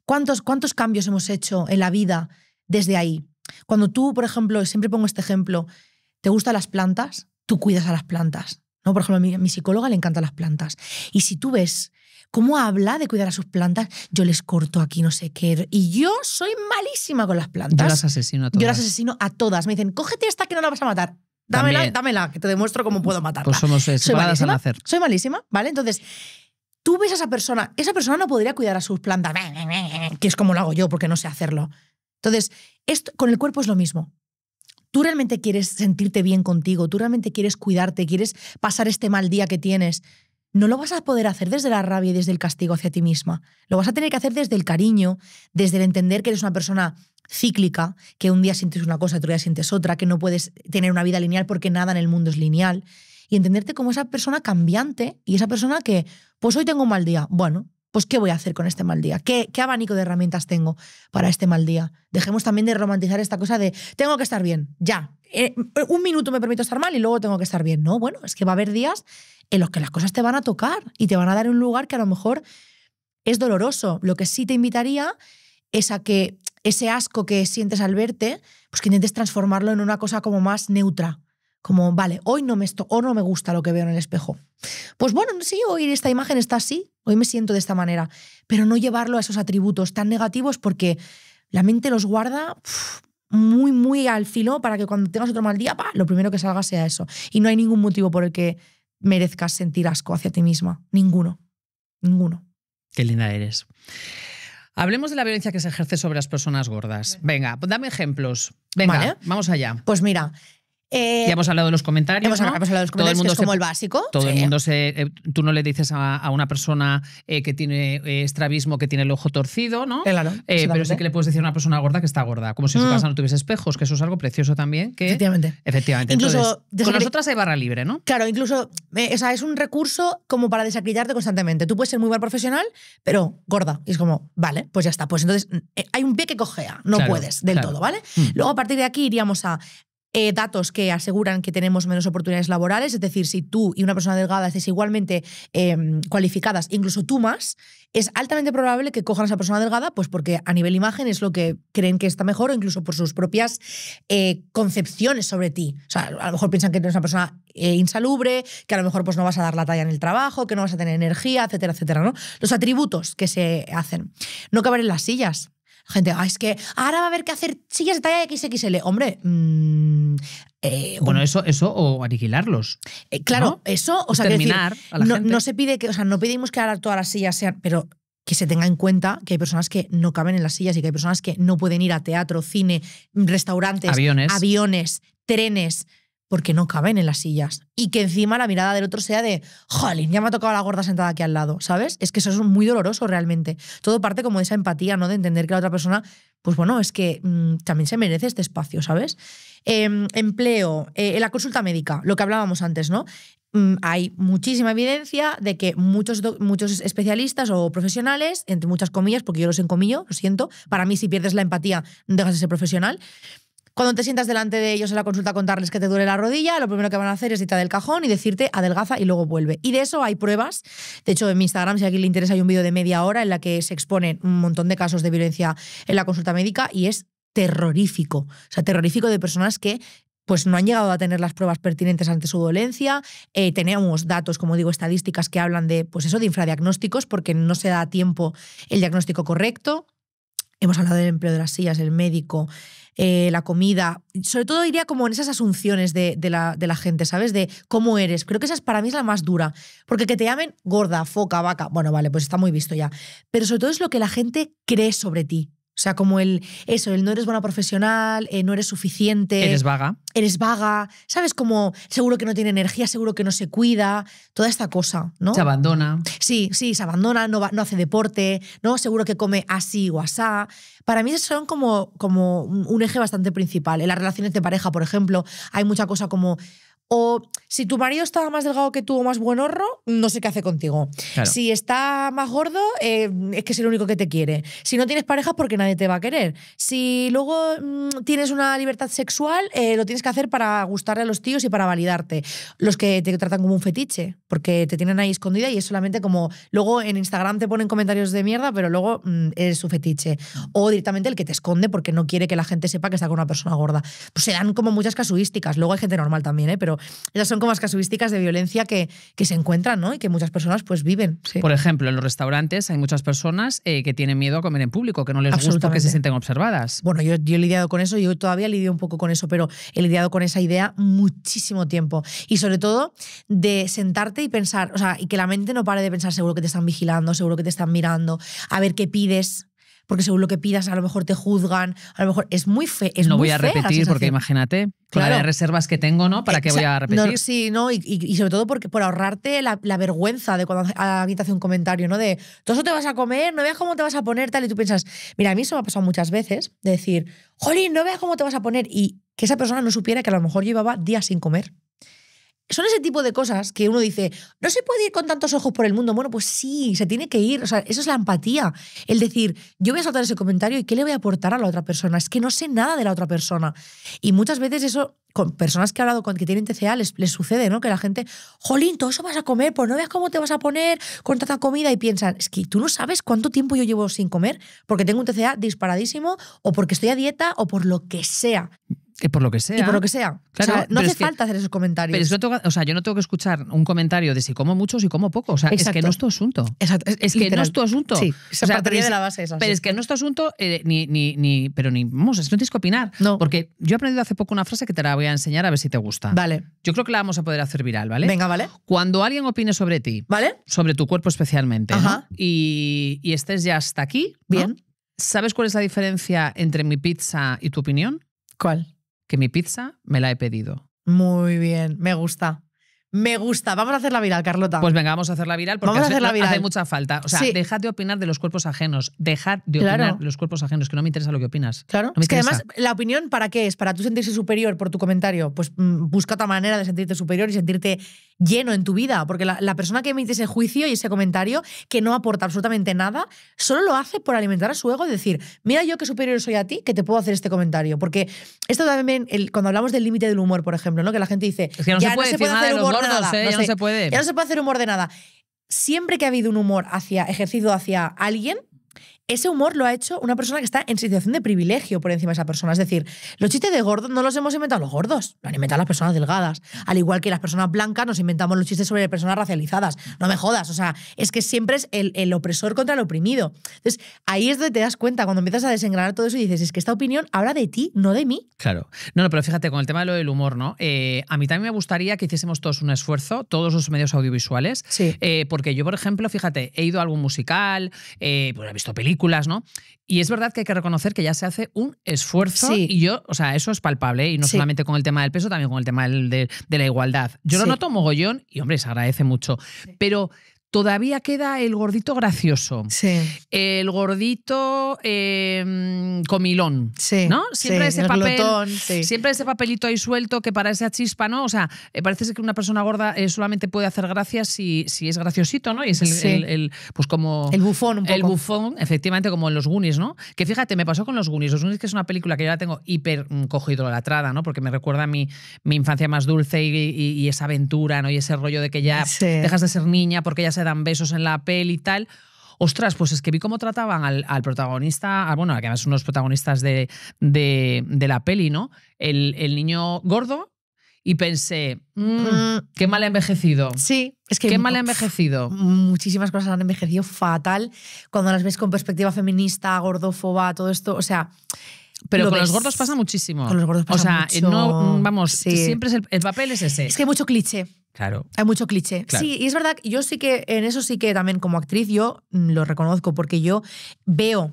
¿Cuántos, ¿Cuántos cambios hemos hecho en la vida desde ahí? Cuando tú, por ejemplo, siempre pongo este ejemplo, ¿te gustan las plantas? Tú cuidas a las plantas. ¿no? Por ejemplo, mi, a mi psicóloga le encantan las plantas. Y si tú ves cómo habla de cuidar a sus plantas, yo les corto aquí no sé qué. Y yo soy malísima con las plantas. Yo las asesino a todas. Yo las asesino a todas. Me dicen, cógete esta que no la vas a matar. Dámela, dámela, que te demuestro cómo puedo matarla. Pues somos soy malísima, al hacer. Soy malísima, ¿vale? Entonces, tú ves a esa persona, esa persona no podría cuidar a sus plantas, que es como lo hago yo porque no sé hacerlo. Entonces, esto, con el cuerpo es lo mismo. Tú realmente quieres sentirte bien contigo, tú realmente quieres cuidarte, quieres pasar este mal día que tienes no lo vas a poder hacer desde la rabia y desde el castigo hacia ti misma. Lo vas a tener que hacer desde el cariño, desde el entender que eres una persona cíclica, que un día sientes una cosa, otro día sientes otra, que no puedes tener una vida lineal porque nada en el mundo es lineal. Y entenderte como esa persona cambiante y esa persona que, pues hoy tengo un mal día. Bueno, pues, ¿qué voy a hacer con este mal día? ¿Qué, abanico de herramientas tengo para este mal día? Dejemos también de romantizar esta cosa de tengo que estar bien, ya. Eh, un minuto me permito estar mal y luego tengo que estar bien. No, bueno, es que va a haber días en los que las cosas te van a tocar y te van a dar un lugar que a lo mejor es doloroso. Lo que sí te invitaría es a que ese asco que sientes al verte, pues que intentes transformarlo en una cosa como más neutra. Como, vale, hoy no me, esto, hoy no me gusta lo que veo en el espejo. Pues bueno, sí, hoy esta imagen está así, hoy me siento de esta manera, pero no llevarlo a esos atributos tan negativos porque la mente los guarda muy, muy al filo para que cuando tengas otro mal día, lo primero que salga sea eso. Y no hay ningún motivo por el que merezcas sentir asco hacia ti misma. Ninguno. Ninguno. Qué linda eres. Hablemos de la violencia que se ejerce sobre las personas gordas. Venga, dame ejemplos. Venga, vamos allá. Pues mira, eh, ya hemos hablado de los comentarios. todo el mundo es como el básico. Todo el mundo se. Eh, tú no le dices a, una persona eh, que tiene estrabismo que tiene el ojo torcido, ¿no? Claro. pero sí que le puedes decir a una persona gorda que está gorda, como si su mm. casa no tuviese espejos, que eso es algo precioso también. efectivamente. Efectivamente. con nosotras hay barra libre, ¿no? Claro, incluso. o es un recurso como para desaquillarte constantemente. Tú puedes ser muy buen profesional, pero gorda. Y es como, vale, pues ya está. Pues entonces hay un pie que cojea, no puedes del todo, ¿vale? Mm. Luego a partir de aquí iríamos a eh, datos que aseguran que tenemos menos oportunidades laborales, es decir, si tú y una persona delgada estés igualmente em, cualificadas, incluso tú más, es altamente probable que cojan a esa persona delgada, pues porque a nivel imagen es lo que creen que está mejor incluso por sus propias eh, concepciones sobre ti. O sea, a lo mejor piensan que eres una persona eh, insalubre, que a lo mejor pues, no vas a dar la talla en el trabajo, que no vas a tener energía, etcétera, etcétera. ¿no? Los atributos que se hacen. No caber en las sillas. Gente, ah, es que ahora va a haber que hacer sillas de talla XXL. Hombre, mm, eh, bueno, eso, eso o aniquilarlos. Eh, claro, eso, o sea, terminar a no, no se pide que, o sea, no pedimos que ahora todas las sillas sean, pero que se tenga en cuenta que hay personas que no caben en las sillas y que hay personas que no pueden ir a teatro, cine, restaurantes, aviones, aviones trenes porque no caben en las sillas. Y que encima la mirada del otro sea de, jolín, ya me ha tocado la gorda sentada aquí al lado, ¿sabes? Es que eso es muy doloroso realmente. Todo parte como de esa empatía, ¿no? De entender que la otra persona, pues bueno, es que mm, también se merece este espacio, ¿sabes? Em, empleo, eh, la consulta médica, lo que hablábamos antes, ¿no? Mm, hay muchísima evidencia de que muchos, muchos especialistas o profesionales, entre muchas comillas, porque yo los encomillo, lo siento, para mí si pierdes la empatía dejas de ser profesional, cuando te sientas delante de ellos en la consulta a contarles que te duele la rodilla, lo primero que van a hacer es irte del cajón y decirte adelgaza y luego vuelve. Y de eso hay pruebas. De hecho, en mi Instagram, si a alguien le interesa, hay un vídeo de media hora en la que se exponen un montón de casos de violencia en la consulta médica y es terrorífico. O sea, terrorífico de personas que pues no han llegado a tener las pruebas pertinentes ante su dolencia. Eh, tenemos datos, como digo, estadísticas que hablan de, pues eso, de infradiagnósticos, porque no se da a tiempo el diagnóstico correcto. Hemos hablado del empleo de las sillas, el médico, eh, la comida. Sobre todo iría como en esas asunciones de, la, de, la, gente, ¿sabes? De cómo eres. Creo que esa es, para mí es la más dura. Porque que te llamen gorda, foca, vaca, bueno, vale, pues está muy visto ya. Pero sobre todo es lo que la gente cree sobre ti. O sea, como el eso, el no eres buena profesional, eh, no eres suficiente. Eres vaga. Eres vaga. ¿Sabes? Como seguro que no tiene energía, seguro que no se cuida, toda esta cosa, ¿no? Se abandona. Sí, sí, se abandona, no, hace deporte, ¿no? Seguro que come así o asá. Para mí son como, como un eje bastante principal. En las relaciones de pareja, por ejemplo, hay mucha cosa como o si tu marido estaba más delgado que tú o más buen horro, no sé qué hace contigo. Si está más gordo, eh, es que es el único que te quiere. Si no tienes pareja, porque nadie te va a querer. Si luego mm, tienes una libertad sexual, eh, lo tienes que hacer para gustarle a los tíos y para validarte. Los que te tratan como un fetiche, porque te tienen ahí escondida y es solamente como. Luego en Instagram te ponen comentarios de mierda, pero luego mm, es su fetiche. O directamente el que te esconde porque no quiere que la gente sepa que está con una persona gorda. Pues se dan como muchas casuísticas. Luego hay gente normal también, ¿eh? pero esas son como las casuísticas de violencia que, que se encuentran ¿no? y que muchas personas pues viven. Por ejemplo, en los restaurantes hay muchas personas eh, que tienen miedo a comer en público, que no les gusta que se sienten observadas. Bueno, yo, yo he lidiado con eso, yo todavía lidio un poco con eso, pero he lidiado con esa idea muchísimo tiempo. Y sobre todo de sentarte y pensar, o sea, y que la mente no pare de pensar, seguro que te están vigilando, seguro que te están mirando, a ver qué pides, porque según lo que pidas, a lo mejor te juzgan, a lo mejor es muy fe. Es no voy a repetir, porque imagínate, claro. las reservas que tengo, ¿no? ¿Para qué voy a repetir? No, sí, ¿no? Y, sobre todo porque por ahorrarte la, vergüenza de cuando alguien te hace un comentario, ¿no? De todo eso te vas a comer, no veas cómo te vas a poner, tal, y tú piensas, mira, a mí eso me ha pasado muchas veces, de decir, jolín, no veas cómo te vas a poner, y que esa persona no supiera que a lo mejor llevaba días sin comer son ese tipo de cosas que uno dice, no se puede ir con tantos ojos por el mundo. Bueno, pues sí, se tiene que ir. O sea, eso es la empatía. El decir, yo voy a soltar ese comentario y qué le voy a aportar a la otra persona. Es que no sé nada de la otra persona. Y muchas veces eso, con personas que he hablado con que tienen TCA, les, sucede, ¿no? Que la gente, jolín, todo eso vas a comer, pues no veas cómo te vas a poner con tanta comida y piensan, es que tú no sabes cuánto tiempo yo llevo sin comer porque tengo un TCA disparadísimo o porque estoy a dieta o por lo que sea. Y por lo que sea. Y por lo que sea. no hace falta hacer esos comentarios. Pero o sea, yo no tengo que escuchar un comentario de si como mucho, o si como poco. O sea, es que no es tu asunto. Es, que no es tu asunto. se eh, o de la base Pero es que no es tu asunto, ni, ni, pero ni, vamos, es que no tienes que opinar. No. Porque yo he aprendido hace poco una frase que te la voy a enseñar a ver si te gusta. Vale. Yo creo que la vamos a poder hacer viral, ¿vale? Venga, ¿vale? Cuando alguien opine sobre ti, ¿vale? Sobre tu cuerpo especialmente, Y, estés ya hasta aquí, bien. ¿Sabes cuál es la diferencia entre mi pizza y tu opinión? ¿Cuál? que mi pizza me la he pedido. Muy bien, me gusta. Me gusta, vamos a hacer la viral, Carlota. Pues venga, vamos a hacer la viral porque vamos hace mucha falta. O sea, dejad de opinar de los cuerpos ajenos, dejad de opinar de los cuerpos ajenos, que no me interesa lo que opinas. Claro, es que además, ¿la opinión para qué es? ¿Para tú sentirse superior por tu comentario? Pues mm, busca otra manera de sentirte superior y sentirte lleno en tu vida, porque la, persona que emite ese juicio y ese comentario, que no aporta absolutamente nada, solo lo hace por alimentar a su ego y decir, mira yo que superior soy a ti, que te puedo hacer este comentario. Porque esto también, cuando hablamos del límite del humor, por ejemplo, ¿no? que la gente dice, que no se puede, no se puede. Ya no se puede hacer humor de nada. Siempre que ha habido un humor hacia ejercido hacia alguien, ese humor lo ha hecho una persona que está en situación de privilegio por encima de esa persona. Es decir, los chistes de gordos no los hemos inventado los gordos, lo han inventado las personas delgadas. Al igual que las personas blancas nos inventamos los chistes sobre personas racializadas. No me jodas, o sea, es que siempre es el, opresor contra el oprimido. Entonces, ahí es donde te das cuenta, cuando empiezas a desengranar todo eso y dices, es que esta opinión habla de ti, no de mí. Claro. No, no pero fíjate, con el tema lo del humor, ¿no? Eh, a mí también me gustaría que hiciésemos todos un esfuerzo, todos los medios audiovisuales. Sí. Eh, porque yo, por ejemplo, fíjate, he ido a algún musical, eh, pues he visto películas, ¿no? Y es verdad que hay que reconocer que ya se hace un esfuerzo y yo, o sea, eso es palpable y no solamente con el tema del peso, también con el tema de, la igualdad. Yo lo noto mogollón y, hombre, se agradece mucho, pero todavía queda el gordito gracioso, sí. el gordito em, comilón, sí, ¿no? Siempre ese papel, siempre ese papelito ahí suelto que para esa chispa, ¿no? O sea, eh, parece que una persona gorda eh, solamente puede hacer gracia si, si es graciosito, ¿no? Y es el, pues como el bufón, el bufón, efectivamente como en los Goonies, ¿no? Que fíjate, me pasó con los Goonies, los Goonies que es una película que yo la tengo hiper mm, cogido la trada, ¿no? Porque me recuerda a mi, mi infancia más dulce y, y, esa aventura, ¿no? Y ese rollo de que ya dejas de ser niña porque ya se dan besos en la peli y tal. Ostras, pues es que vi cómo trataban al, protagonista, ah, bueno, que además son los protagonistas de, de, la peli, ¿no? El, niño gordo, y pensé, mm, mm. qué mal ha envejecido. Sí, es que. Qué mal ha envejecido. Muchísimas cosas han envejecido fatal cuando las ves con perspectiva feminista, gordófoba, todo esto. O sea, pero con los gordos pasa muchísimo. Con los gordos pasa mucho. O sea, no, mm, vamos, sí. siempre es el, papel es ese. Es que hay mucho cliché. Claro. Hay mucho cliché. Sí, y es verdad, yo sí que, en eso sí que también como actriz yo lo reconozco, porque yo veo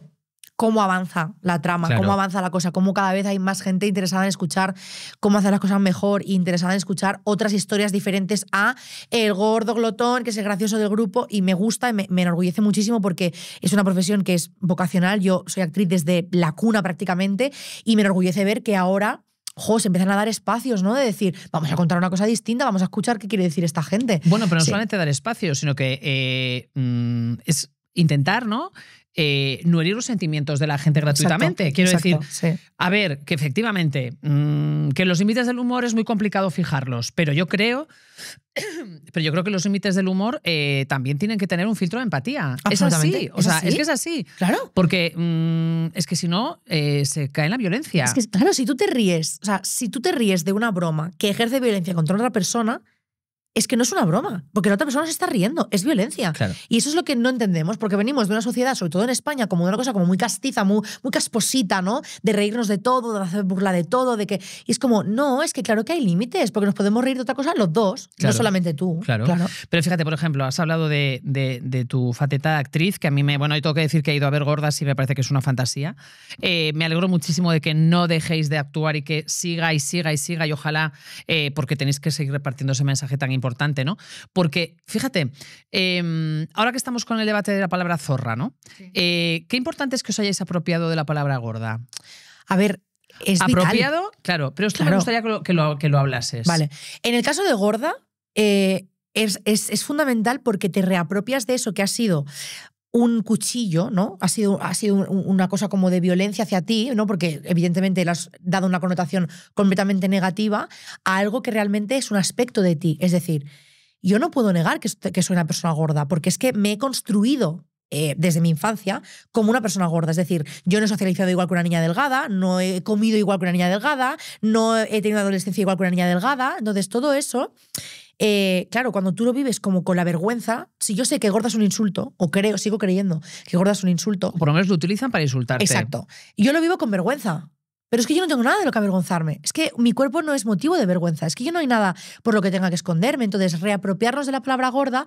cómo avanza la trama, cómo avanza la cosa, cómo cada vez hay más gente interesada en escuchar cómo hacer las cosas mejor, interesada en escuchar otras historias diferentes a el gordo glotón, que es el gracioso del grupo, y me gusta, me, enorgullece muchísimo porque es una profesión que es vocacional, yo soy actriz desde la cuna prácticamente, y me enorgullece ver que ahora se empiezan a dar espacios, ¿no? De decir, vamos a contar una cosa distinta, vamos a escuchar qué quiere decir esta gente. Bueno, pero no solamente dar espacios, sino que eh, mm, es intentar, ¿no? Eh, no herir los sentimientos de la gente gratuitamente. Quiero decir, a ver, que efectivamente, mm, que los límites del humor es muy complicado fijarlos, pero yo creo pero yo creo que los límites del humor eh, también tienen que tener un filtro de empatía. Es así, o sea, ¿Es, que es así. Claro. Porque mm, es que si no, eh, se cae en la violencia. claro, si tú te ríes, o sea, si tú te ríes de una broma que ejerce violencia contra otra persona, es que no es una broma, porque la otra persona se está riendo, es violencia. Y eso es lo que no entendemos, porque venimos de una sociedad, sobre todo en España, como de una cosa como muy castiza, muy, muy casposita, ¿no? De reírnos de todo, de hacer burla de todo, de que... Y es como, no, es que claro que hay límites, porque nos podemos reír de otra cosa los dos, no solamente tú. Claro. Pero fíjate, por ejemplo, has hablado de, de, tu fateta de actriz, que a mí me... Bueno, yo tengo que decir que he ido a ver gordas y me parece que es una fantasía. Eh, me alegro muchísimo de que no dejéis de actuar y que siga y siga y siga y ojalá, eh, porque tenéis que seguir repartiendo ese mensaje tan importante importante, ¿no? Porque, fíjate, em, ahora que estamos con el debate de la palabra zorra, ¿no? Eh, ¿Qué importante es que os hayáis apropiado de la palabra gorda? A ver, es apropiado, claro, pero me gustaría que lo, que, lo, hablases. Vale. En el caso de gorda, eh, es, es, fundamental porque te reapropias de eso que ha sido un cuchillo, ¿no? Ha sido, ha sido una cosa como de violencia hacia ti, ¿no? Porque evidentemente le has dado una connotación completamente negativa a algo que realmente es un aspecto de ti. Es decir, yo no puedo negar que, soy una persona gorda, porque es que me he construido eh, desde mi infancia como una persona gorda. Es decir, yo no he socializado igual que una niña delgada, no he comido igual que una niña delgada, no he tenido adolescencia igual que una niña delgada. Entonces, todo eso eh, claro, cuando tú lo vives como con la vergüenza, si yo sé que gorda es un insulto, o creo, sigo creyendo que gorda es un insulto. O por lo menos lo utilizan para insultarte. Exacto. Yo lo vivo con vergüenza. Pero es que yo no tengo nada de lo que avergonzarme. Es que mi cuerpo no es motivo de vergüenza. Es que yo no hay nada por lo que tenga que esconderme. Entonces, reapropiarnos de la palabra gorda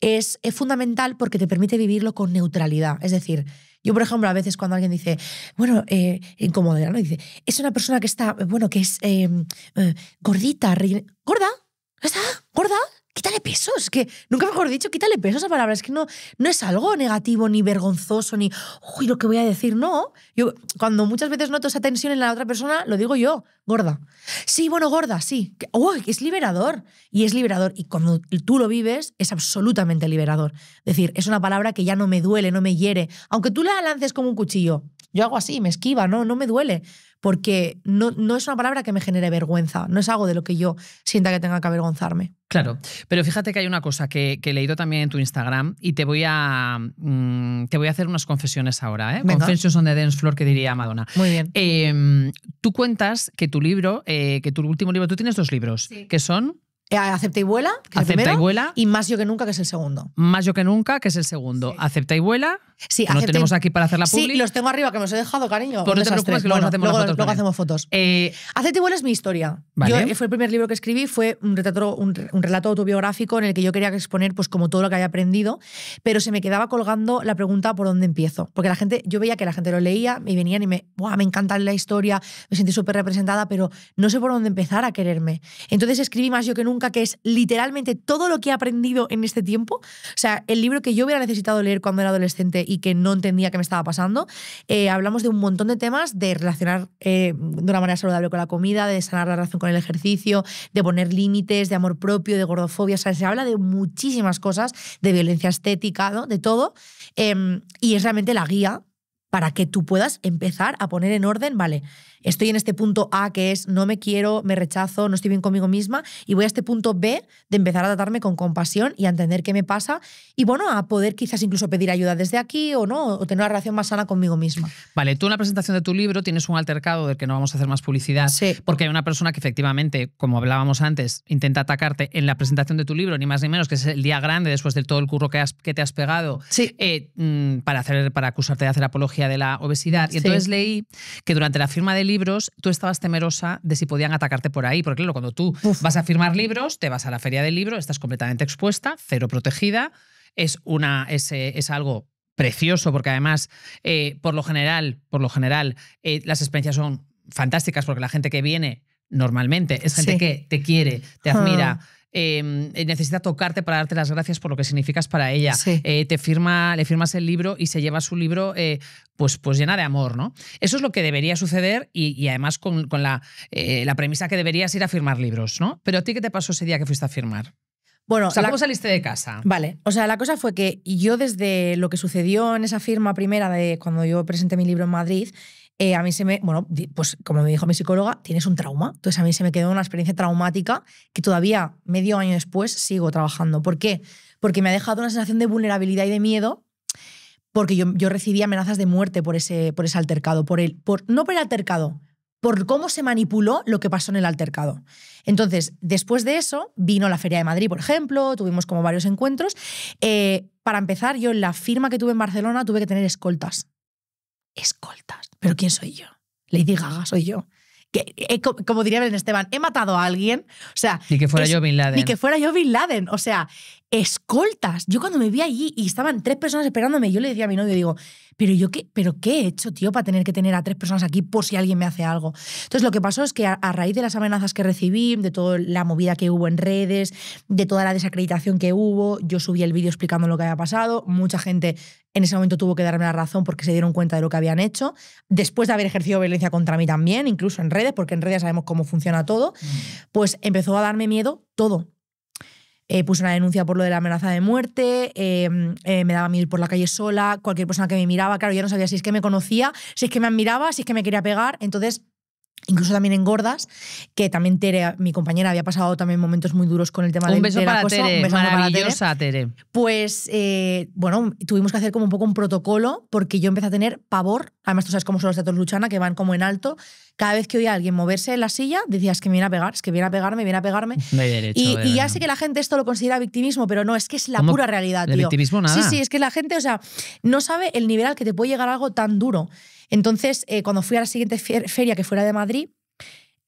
es, fundamental porque te permite vivirlo con neutralidad. Es decir, yo, por ejemplo, a veces cuando alguien dice, bueno, eh, incomodera, ¿no? dice, es una persona que está, bueno, que es eh, eh, gordita, rellena. ¿Gorda? ¿Está? gorda, quítale pesos, que nunca mejor dicho, quítale pesos a palabra, es que no, no es algo negativo ni vergonzoso, ni, uy, lo que voy a decir, no. Yo, cuando muchas veces noto esa tensión en la otra persona, lo digo yo, gorda. Sí, bueno, gorda, sí. es liberador. Y es liberador. Y cuando tú lo vives, es absolutamente liberador. Es decir, es una palabra que ya no me duele, no me hiere. Aunque tú la lances como un cuchillo, yo hago así, me esquiva, no, no me duele porque no, no es una palabra que me genere vergüenza, no es algo de lo que yo sienta que tenga que avergonzarme. Claro, pero fíjate que hay una cosa que, he leído también en tu Instagram y te voy a, mm, te voy a hacer unas confesiones ahora, ¿eh? Confessions on the Dance Floor que diría Madonna. Muy bien. Em, tú cuentas que tu libro, eh, que tu último libro, tú tienes dos libros, que son... Eh, acepta y vuela. Que Acepta y vuela. Y más yo que nunca, que es el segundo. Más yo que nunca, que es el segundo. Acepta y vuela. Sí, no tenemos aquí para hacer la publi. Sí, los tengo arriba, que me los he dejado, cariño. Por pues no te que luego, hacemos, fotos eh, Acepta y vuela es mi historia. Yo, eh, fue el primer libro que escribí, fue un, retrato, un, relato autobiográfico en el que yo quería exponer pues, como todo lo que había aprendido, pero se me quedaba colgando la pregunta por dónde empiezo. Porque la gente, yo veía que la gente lo leía y venían y me, Buah, me encanta la historia, me sentí súper representada, pero no sé por dónde empezar a quererme. Entonces escribí más yo que nunca que es literalmente todo lo que he aprendido en este tiempo. O sea, el libro que yo hubiera necesitado leer cuando era adolescente y que no entendía qué me estaba pasando. Eh, hablamos de un montón de temas, de relacionar eh, de una manera saludable con la comida, de sanar la relación con el ejercicio, de poner límites, de amor propio, de gordofobia. sea, se habla de muchísimas cosas, de violencia estética, de todo. Em, y es realmente la guía para que tú puedas empezar a poner en orden, vale, estoy en este punto A que es no me quiero, me rechazo, no estoy bien conmigo misma y voy a este punto B de empezar a tratarme con compasión y a entender qué me pasa y bueno, a poder quizás incluso pedir ayuda desde aquí o no, o tener una relación más sana conmigo misma. Vale, tú en la presentación de tu libro tienes un altercado del que no vamos a hacer más publicidad sí. porque hay una persona que efectivamente, como hablábamos antes, intenta atacarte en la presentación de tu libro, ni más ni menos, que es el día grande después de todo el curro que, has, que te has pegado sí. Eh, mm, para, hacer, para acusarte de hacer apología de la obesidad. Y entonces leí que durante la firma del libro libros, tú estabas temerosa de si podían atacarte por ahí, porque claro, cuando tú vas a firmar libros, te vas a la feria del libro, estás completamente expuesta, cero protegida, es, una, es, eh, es algo precioso, porque además, eh, por lo general, por lo general, eh, las experiencias son fantásticas, porque la gente que viene normalmente es gente que te quiere, te admira. Ah. Em, necesita tocarte para darte las gracias por lo que significas para ella. Eh, te firma, le firmas el libro y se lleva su libro eh, pues, pues llena de amor, ¿no? Eso es lo que debería suceder y, además con, la, eh, la premisa que deberías ir a firmar libros, ¿no? Pero a ti, ¿qué te pasó ese día que fuiste a firmar? Bueno, o sea, saliste de casa? Vale, o sea, la cosa fue que yo desde lo que sucedió en esa firma primera de cuando yo presenté mi libro en Madrid, eh, a mí se me, bueno, pues como me dijo mi psicóloga, tienes un trauma. Entonces a mí se me quedó una experiencia traumática que todavía medio año después sigo trabajando. ¿Por qué? Porque me ha dejado una sensación de vulnerabilidad y de miedo porque yo, yo amenazas de muerte por ese, por ese altercado, por el, por, no por el altercado, por cómo se manipuló lo que pasó en el altercado. Entonces, después de eso, vino la Feria de Madrid, por ejemplo, tuvimos como varios encuentros. Eh, para empezar, yo en la firma que tuve en Barcelona tuve que tener escoltas. Escoltas pero ¿quién soy yo? Lady Gaga soy yo. Que, eh, como diría Ben Esteban, he matado a alguien. O sea, Y que fuera yo Bin Laden. Ni que fuera yo Bin Laden. O sea, escoltas. Yo cuando me vi allí y estaban tres personas esperándome, yo le decía a mi novio, digo, pero yo qué, pero qué he hecho, tío, para tener que tener a tres personas aquí por si alguien me hace algo. Entonces lo que pasó es que a, a raíz de las amenazas que recibí, de toda la movida que hubo en redes, de toda la desacreditación que hubo, yo subí el vídeo explicando lo que había pasado, mucha gente en ese momento tuvo que darme la razón porque se dieron cuenta de lo que habían hecho, después de haber ejercido violencia contra mí también, incluso en redes, porque en redes sabemos cómo funciona todo, mm. pues empezó a darme miedo todo, eh, puse una denuncia por lo de la amenaza de muerte, eh, eh, me daba mil por la calle sola, cualquier persona que me miraba, claro, yo no sabía si es que me conocía, si es que me admiraba, si es que me quería pegar, entonces Incluso también engordas, que también Tere, mi compañera, había pasado también momentos muy duros con el tema de, la para maravillosa Tere. Pues, eh, bueno, tuvimos que hacer como un poco un protocolo porque yo empecé a tener pavor. Además, tú sabes cómo son los teatros Luchana, que van como en alto. Cada vez que oía a alguien moverse en la silla, decías que me viene a pegar, es que viene a pegarme, viene a pegarme. y, ya sé que la gente esto lo considera victimismo, pero no, es que es la pura realidad, tío. victimismo nada. Sí, sí, es que la gente, o sea, no sabe el nivel al que te puede llegar algo tan duro. Entonces, eh, cuando fui a la siguiente feria, que fuera de Madrid,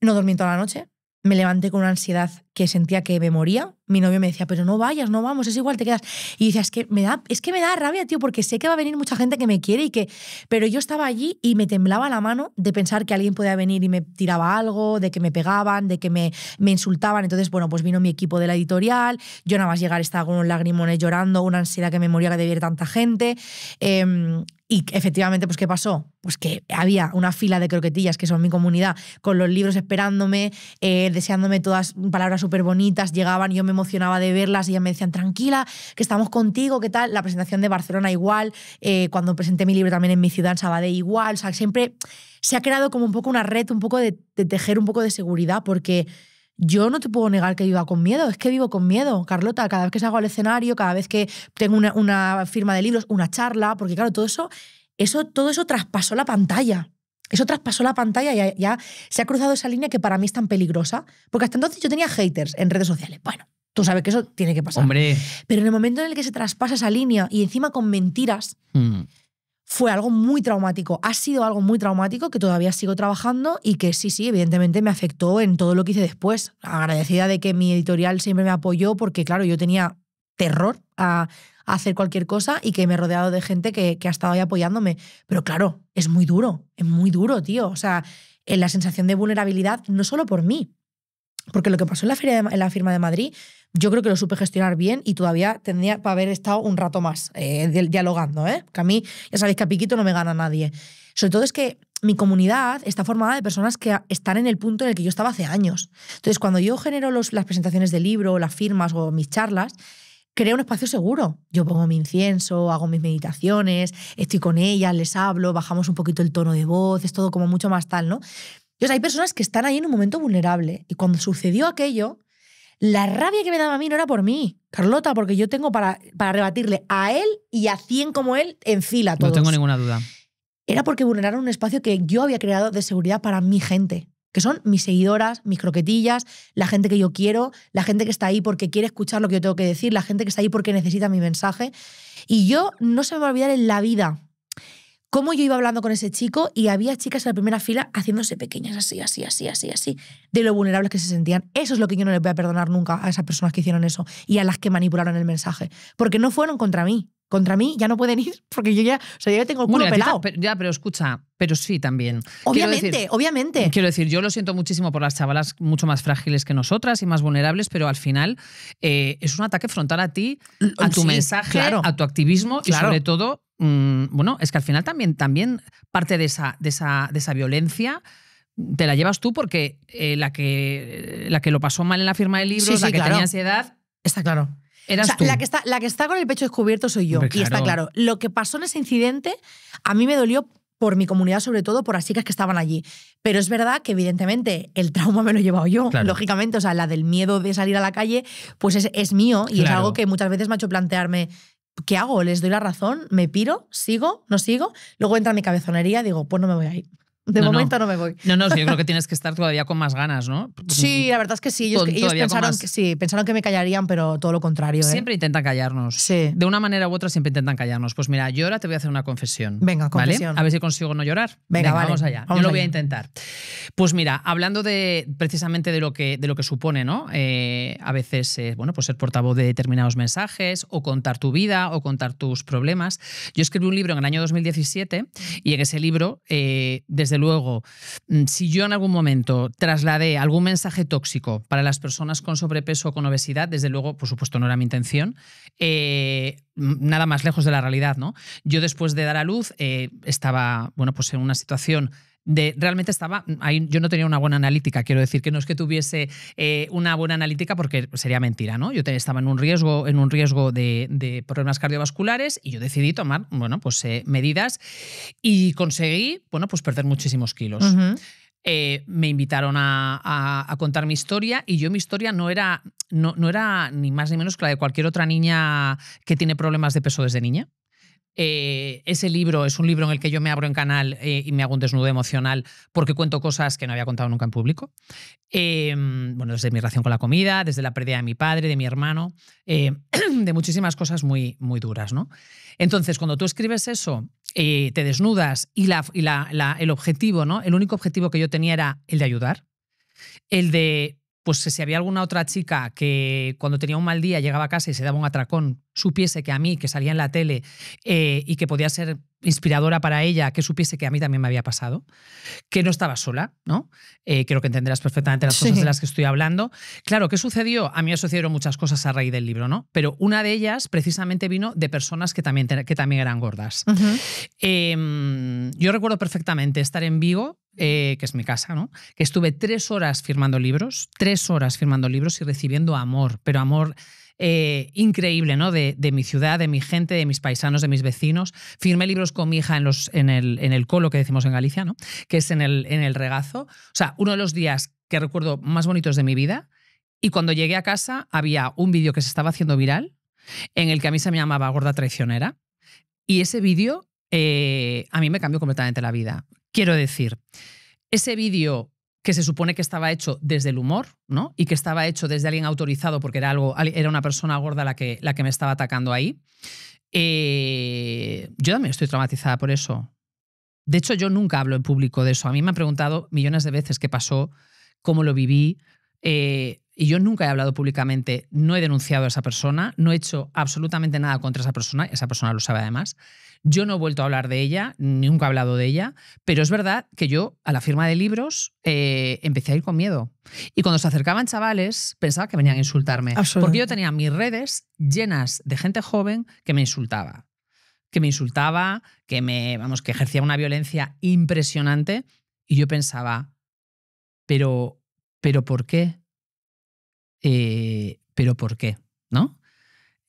no dormí toda la noche. Me levanté con una ansiedad que sentía que me moría. Mi novio me decía, pero no vayas, no vamos, es igual, te quedas. Y decía, es que me da, es que me da rabia, tío, porque sé que va a venir mucha gente que me quiere y que. Pero yo estaba allí y me temblaba la mano de pensar que alguien podía venir y me tiraba algo, de que me pegaban, de que me, me insultaban. Entonces, bueno, pues vino mi equipo de la editorial. Yo nada más llegar estaba con un lagrimones llorando, una ansiedad que me moría de ver tanta gente. Em, y efectivamente, pues ¿qué pasó? Pues que había una fila de croquetillas, que son mi comunidad, con los libros esperándome, eh, deseándome todas palabras súper bonitas, llegaban, yo me emocionaba de verlas y ellas me decían, tranquila, que estamos contigo, ¿qué tal? La presentación de Barcelona igual, eh, cuando presenté mi libro también en mi ciudad, en Sabadell igual, o sea, siempre se ha creado como un poco una red, un poco de, de tejer un poco de seguridad, porque yo no te puedo negar que viva con miedo, es que vivo con miedo, Carlota, cada vez que salgo al escenario, cada vez que tengo una, firma de libros, una charla, porque claro, todo eso, eso, todo eso traspasó la pantalla. Eso traspasó la pantalla y ya, se ha cruzado esa línea que para mí es tan peligrosa, porque hasta entonces yo tenía haters en redes sociales. Bueno, Tú sabes que eso tiene que pasar. Hombre. Pero en el momento en el que se traspasa esa línea y encima con mentiras, mm fue algo muy traumático, ha sido algo muy traumático que todavía sigo trabajando y que sí, sí, evidentemente me afectó en todo lo que hice después. Agradecida de que mi editorial siempre me apoyó porque, claro, yo tenía terror a, hacer cualquier cosa y que me he rodeado de gente que, ha estado ahí apoyándome. Pero claro, es muy duro, es muy duro, tío. O sea, la sensación de vulnerabilidad, no solo por mí, porque lo que pasó en la, en la firma de Madrid yo creo que lo supe gestionar bien y todavía tendría para haber estado un rato más eh, dialogando, ¿eh? Que a mí, ya sabéis que a Piquito no me gana nadie. Sobre todo es que mi comunidad está formada de personas que están en el punto en el que yo estaba hace años. Entonces, cuando yo genero los, las presentaciones de libro, las firmas o mis charlas, creo un espacio seguro. Yo pongo mi incienso, hago mis meditaciones, estoy con ellas, les hablo, bajamos un poquito el tono de voz, es todo como mucho más tal, ¿no? Entonces, hay personas que están ahí en un momento vulnerable y cuando sucedió aquello, la rabia que me daba a mí no era por mí, Carlota, porque yo tengo para, para rebatirle a él y a 100 como él en fila. todos. No tengo ninguna duda. Era porque vulneraron un espacio que yo había creado de seguridad para mi gente, que son mis seguidoras, mis croquetillas, la gente que yo quiero, la gente que está ahí porque quiere escuchar lo que yo tengo que decir, la gente que está ahí porque necesita mi mensaje. Y yo no se me va a olvidar en la vida cómo yo iba hablando con ese chico y había chicas en la primera fila haciéndose pequeñas, así, así, así, así, así, de lo vulnerables que se sentían. Eso es lo que yo no les voy a perdonar nunca a esas personas que hicieron eso y a las que manipularon el mensaje, porque no fueron contra mí. Contra mí ya no pueden ir porque yo ya, yo ya tengo el culo pelado. ya, pero escucha, pero sí también. Obviamente, obviamente. Quiero decir, yo lo siento muchísimo por las chavalas mucho más frágiles que nosotras y más vulnerables, pero al final eh, es un ataque frontal a ti, a tu mensaje, a tu activismo y sobre todo Mm, bueno, es que al final también, parte de esa, violencia te la llevas tú porque eh, eh, la, que, lo pasó mal en la firma del libro, la que tenía ansiedad. Está claro. La, que está, con el pecho descubierto soy yo. Y está claro. Lo que pasó en ese incidente a mí me dolió por mi comunidad, sobre todo por las chicas que estaban allí. Pero es verdad que, evidentemente, el trauma me lo he llevado yo, lógicamente. O sea, la del miedo de salir a la calle, pues es, mío y es algo que muchas veces me ha hecho plantearme ¿qué hago? ¿Les doy la razón? ¿Me piro? ¿Sigo? ¿No sigo? Luego entra mi cabezonería, digo, pues no me voy a ir. De momento no. me voy. No, no, yo creo que tienes que estar todavía con más ganas, ¿no? Sí, la verdad es que sí. Ellos, pensaron, que, sí, pensaron que me callarían, pero todo lo contrario. ¿eh? Siempre intentan callarnos. De una manera u otra siempre intentan callarnos. Pues mira, yo ahora te voy a hacer una confesión. Venga, confesión. A ver si consigo no llorar. Venga, vamos allá. Vamos yo lo voy a intentar. Pues mira, hablando de precisamente de lo que, de lo que supone, ¿no? Eh, a veces, bueno, pues ser portavoz de determinados mensajes o contar tu vida o contar tus problemas. Yo escribí un libro en el año 2017 y en ese libro, eh, desde luego, mm, si yo en algún momento trasladé algún mensaje tóxico para las personas con sobrepeso o con obesidad, desde luego, por supuesto, no era mi intención, eh, mm, nada más lejos de la realidad, ¿no? Yo después de dar a luz eh, estaba, bueno, pues en una situación realmente estaba, ahí yo no tenía una buena analítica, quiero decir que no es que tuviese eh, una buena analítica porque sería mentira, ¿no? Yo estaba en un riesgo, en un riesgo de, problemas cardiovasculares y yo decidí tomar, bueno, pues eh, medidas y conseguí, bueno, pues perder muchísimos kilos. Eh, me invitaron a, contar mi historia y yo mi historia no era, no, era ni más ni menos que la de cualquier otra niña que tiene problemas de peso desde niña. Eh, ese libro es un libro en el que yo me abro en canal eh, y me hago un desnudo emocional porque cuento cosas que no había contado nunca en público. Em, bueno, desde mi relación con la comida, desde la pérdida de mi padre, de mi hermano, em, de muchísimas cosas muy, muy duras. ¿no? Entonces, cuando tú escribes eso, eh, te desnudas y, la, la, el objetivo, ¿no? el único objetivo que yo tenía era el de ayudar, el de pues si había alguna otra chica que cuando tenía un mal día llegaba a casa y se daba un atracón supiese que a mí, que salía en la tele eh, y que podía ser inspiradora para ella, que supiese que a mí también me había pasado, que no estaba sola, ¿no? Eh, creo que entenderás perfectamente las cosas de las que estoy hablando. Claro, ¿qué sucedió? A mí me sucedieron muchas cosas a raíz del libro, ¿no? Pero una de ellas precisamente vino de personas que también, que también eran gordas. Em, yo recuerdo perfectamente estar en Vigo eh, que es mi casa, ¿no? que estuve tres horas firmando libros, tres horas firmando libros y recibiendo amor, pero amor eh, increíble ¿no? De, mi ciudad, de mi gente, de mis paisanos, de mis vecinos. Firmé libros con mi hija en, el, colo que decimos en Galicia, ¿no? que es en el, regazo. O sea, uno de los días que recuerdo más bonitos de mi vida. Y cuando llegué a casa había un vídeo que se estaba haciendo viral, en el que a mí se me llamaba gorda traicionera. Y ese vídeo eh, a mí me cambió completamente la vida. Quiero decir, ese vídeo que se supone que estaba hecho desde el humor, ¿no? Y que estaba hecho desde alguien autorizado, porque era, algo, era una persona gorda la que, la que me estaba atacando ahí. Eh, yo también estoy traumatizada por eso. De hecho, yo nunca hablo en público de eso. A mí me han preguntado millones de veces qué pasó, cómo lo viví. Eh, y yo nunca he hablado públicamente, no he denunciado a esa persona, no he hecho absolutamente nada contra esa persona, esa persona lo sabe además. Yo no he vuelto a hablar de ella, nunca he hablado de ella, pero es verdad que yo a la firma de libros eh, empecé a ir con miedo. Y cuando se acercaban chavales, pensaba que venían a insultarme, porque yo tenía mis redes llenas de gente joven que me insultaba, que me insultaba, que me, vamos, que ejercía una violencia impresionante y yo pensaba, pero pero ¿por qué? Eh, pero ¿por qué? ¿No?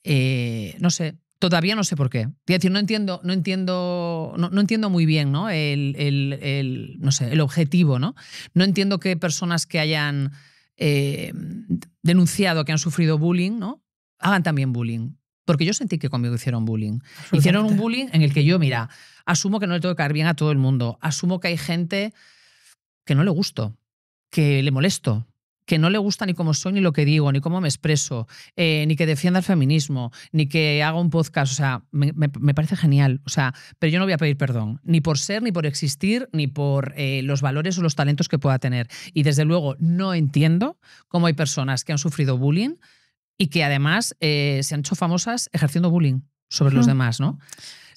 Eh, no sé, todavía no sé por qué. Es decir, no entiendo, no entiendo, no, entiendo muy bien ¿no? El, no sé, el objetivo, ¿no? No entiendo que personas que hayan eh, denunciado que han sufrido bullying, ¿no? Hagan también bullying. Porque yo sentí que conmigo hicieron bullying. Hicieron un bullying en el que yo, mira, asumo que no le tengo que caer bien a todo el mundo. Asumo que hay gente que no le gusto, que le molesto, que no le gusta ni cómo soy, ni lo que digo, ni cómo me expreso, eh, ni que defienda el feminismo, ni que haga un podcast. O sea, me, parece genial. O sea, pero yo no voy a pedir perdón, ni por ser, ni por existir, ni por eh, los valores o los talentos que pueda tener. Y desde luego no entiendo cómo hay personas que han sufrido bullying y que además eh, se han hecho famosas ejerciendo bullying sobre los demás, ¿no?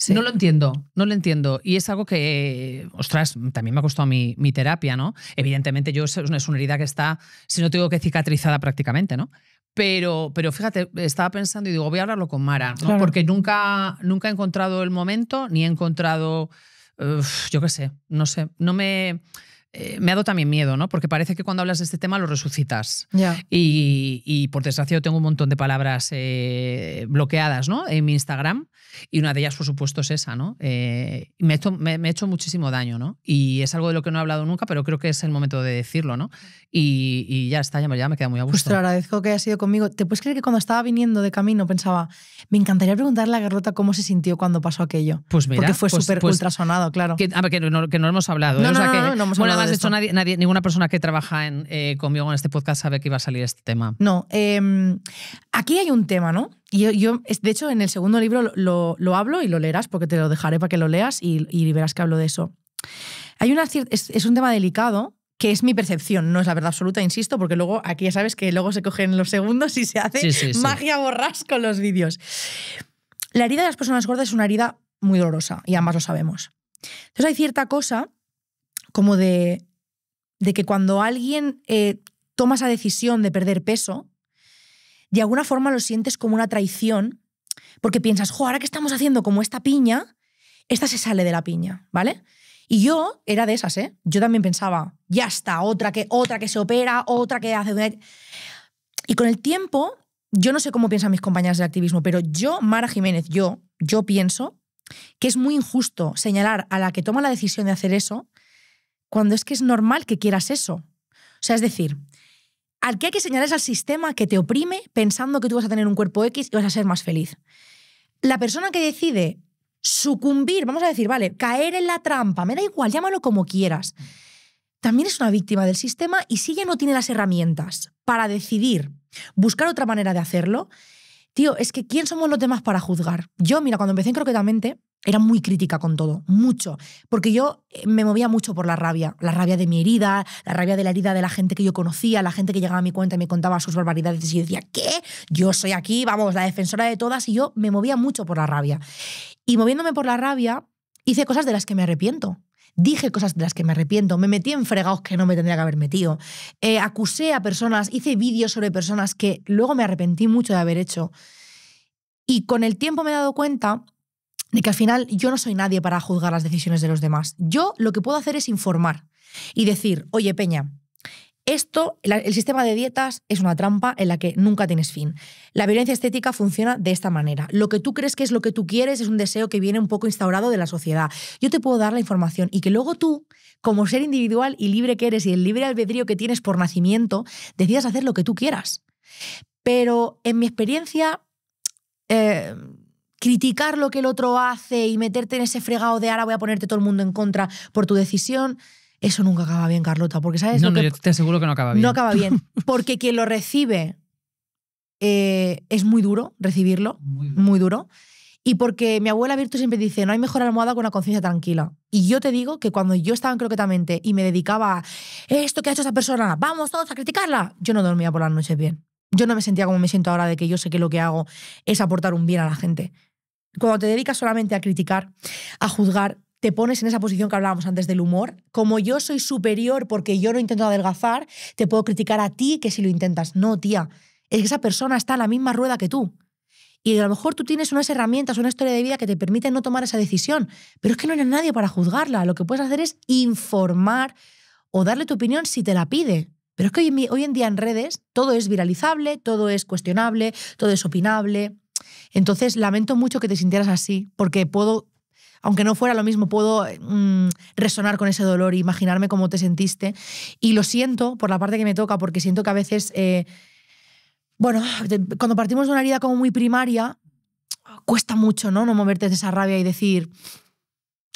No lo entiendo, no lo entiendo. Y es algo que, ostras, también me ha costado mi, terapia, ¿no? Evidentemente, yo es una, herida que está, si no tengo que cicatrizada prácticamente, ¿no? Pero, pero fíjate, estaba pensando y digo, voy a hablarlo con Mara, ¿no? Porque nunca, nunca he encontrado el momento, ni he encontrado, yo qué sé, no sé, no me... Eh, me ha dado también miedo, ¿no? Porque parece que cuando hablas de este tema lo resucitas. Y, por desgracia yo tengo un montón de palabras eh, bloqueadas, ¿no? En mi Instagram. Y una de ellas, por supuesto, es esa, ¿no? Eh, me, he hecho, muchísimo daño, ¿no? Y es algo de lo que no he hablado nunca, pero creo que es el momento de decirlo, ¿no? Y, ya está, ya me, ya me queda muy a gusto. Pues te agradezco que hayas sido conmigo. ¿Te puedes creer que cuando estaba viniendo de camino pensaba, me encantaría preguntarle a garrota cómo se sintió cuando pasó aquello? Pues mira. Porque fue pues, súper pues ultrasonado, claro. Que, a que no, que no hemos hablado. No, no, no, no, hemos hablado de hecho, nadie, ninguna persona que trabaja en, eh, conmigo en este podcast sabe que iba a salir este tema. No, em, aquí hay un tema, ¿no? Y yo, de hecho, en el segundo libro lo, hablo y lo leerás, porque te lo dejaré para que lo leas y, verás que hablo de eso. Hay una, es, es un tema delicado, que es mi percepción, no es la verdad absoluta, insisto, porque luego aquí ya sabes que luego se cogen los segundos y se hace magia borrás con los vídeos. La herida de las personas gordas es una herida muy dolorosa y ambas lo sabemos. Entonces hay cierta cosa como de, de que cuando alguien eh, toma esa decisión de perder peso, de alguna forma lo sientes como una traición, porque piensas, jo, ahora que estamos haciendo como esta piña, esta se sale de la piña, ¿vale? Y yo era de esas, ¿eh? Yo también pensaba, ya está, otra que, otra que se opera, otra que hace... Y con el tiempo, yo no sé cómo piensan mis compañeras de activismo, pero yo, Mara Jiménez, yo, yo pienso que es muy injusto señalar a la que toma la decisión de hacer eso cuando es que es normal que quieras eso. O sea, es decir, al que hay que señalar es al sistema que te oprime pensando que tú vas a tener un cuerpo X y vas a ser más feliz. La persona que decide sucumbir, vamos a decir, vale, caer en la trampa, me da igual, llámalo como quieras, también es una víctima del sistema y si ella no tiene las herramientas para decidir buscar otra manera de hacerlo, Tío, es que ¿quién somos los demás para juzgar? Yo, mira, cuando empecé en Croquetamente, era muy crítica con todo, mucho, porque yo eh, me movía mucho por la rabia, la rabia de mi herida, la rabia de la herida de la gente que yo conocía, la gente que llegaba a mi cuenta y me contaba sus barbaridades y yo decía, ¿qué? Yo soy aquí, vamos, la defensora de todas y yo me movía mucho por la rabia. Y moviéndome por la rabia, hice cosas de las que me arrepiento dije cosas de las que me arrepiento, me metí en fregados que no me tendría que haber metido, eh, acusé a personas, hice vídeos sobre personas que luego me arrepentí mucho de haber hecho. Y con el tiempo me he dado cuenta de que al final yo no soy nadie para juzgar las decisiones de los demás. Yo lo que puedo hacer es informar y decir, oye Peña, esto, el sistema de dietas es una trampa en la que nunca tienes fin. La violencia estética funciona de esta manera. Lo que tú crees que es lo que tú quieres es un deseo que viene un poco instaurado de la sociedad. Yo te puedo dar la información y que luego tú, como ser individual y libre que eres y el libre albedrío que tienes por nacimiento, decidas hacer lo que tú quieras. Pero en mi experiencia, eh, criticar lo que el otro hace y meterte en ese fregado de ahora voy a ponerte todo el mundo en contra por tu decisión eso nunca acaba bien, Carlota, porque sabes. No, te aseguro que no acaba bien. No acaba bien. Porque quien lo recibe eh, es muy duro recibirlo, muy duro. Y porque mi abuela Virtu siempre dice, no hay mejor almohada con una conciencia tranquila. Y yo te digo que cuando yo estaba en Croquetamente y me dedicaba a esto que ha hecho esa persona, vamos todos a criticarla, yo no dormía por las noches bien. Yo no me sentía como me siento ahora de que yo sé que lo que hago es aportar un bien a la gente. Cuando te dedicas solamente a criticar, a juzgar, te pones en esa posición que hablábamos antes del humor. Como yo soy superior porque yo no intento adelgazar, te puedo criticar a ti que si lo intentas. No, tía, es que esa persona está en la misma rueda que tú. Y a lo mejor tú tienes unas herramientas, una historia de vida que te permiten no tomar esa decisión, pero es que no eres nadie para juzgarla. Lo que puedes hacer es informar o darle tu opinión si te la pide. Pero es que hoy en día en redes todo es viralizable, todo es cuestionable, todo es opinable. Entonces, lamento mucho que te sintieras así, porque puedo aunque no fuera lo mismo, puedo mm, resonar con ese dolor, e imaginarme cómo te sentiste. Y lo siento por la parte que me toca, porque siento que a veces, eh, bueno, cuando partimos de una herida como muy primaria, cuesta mucho, ¿no? No moverte de esa rabia y decir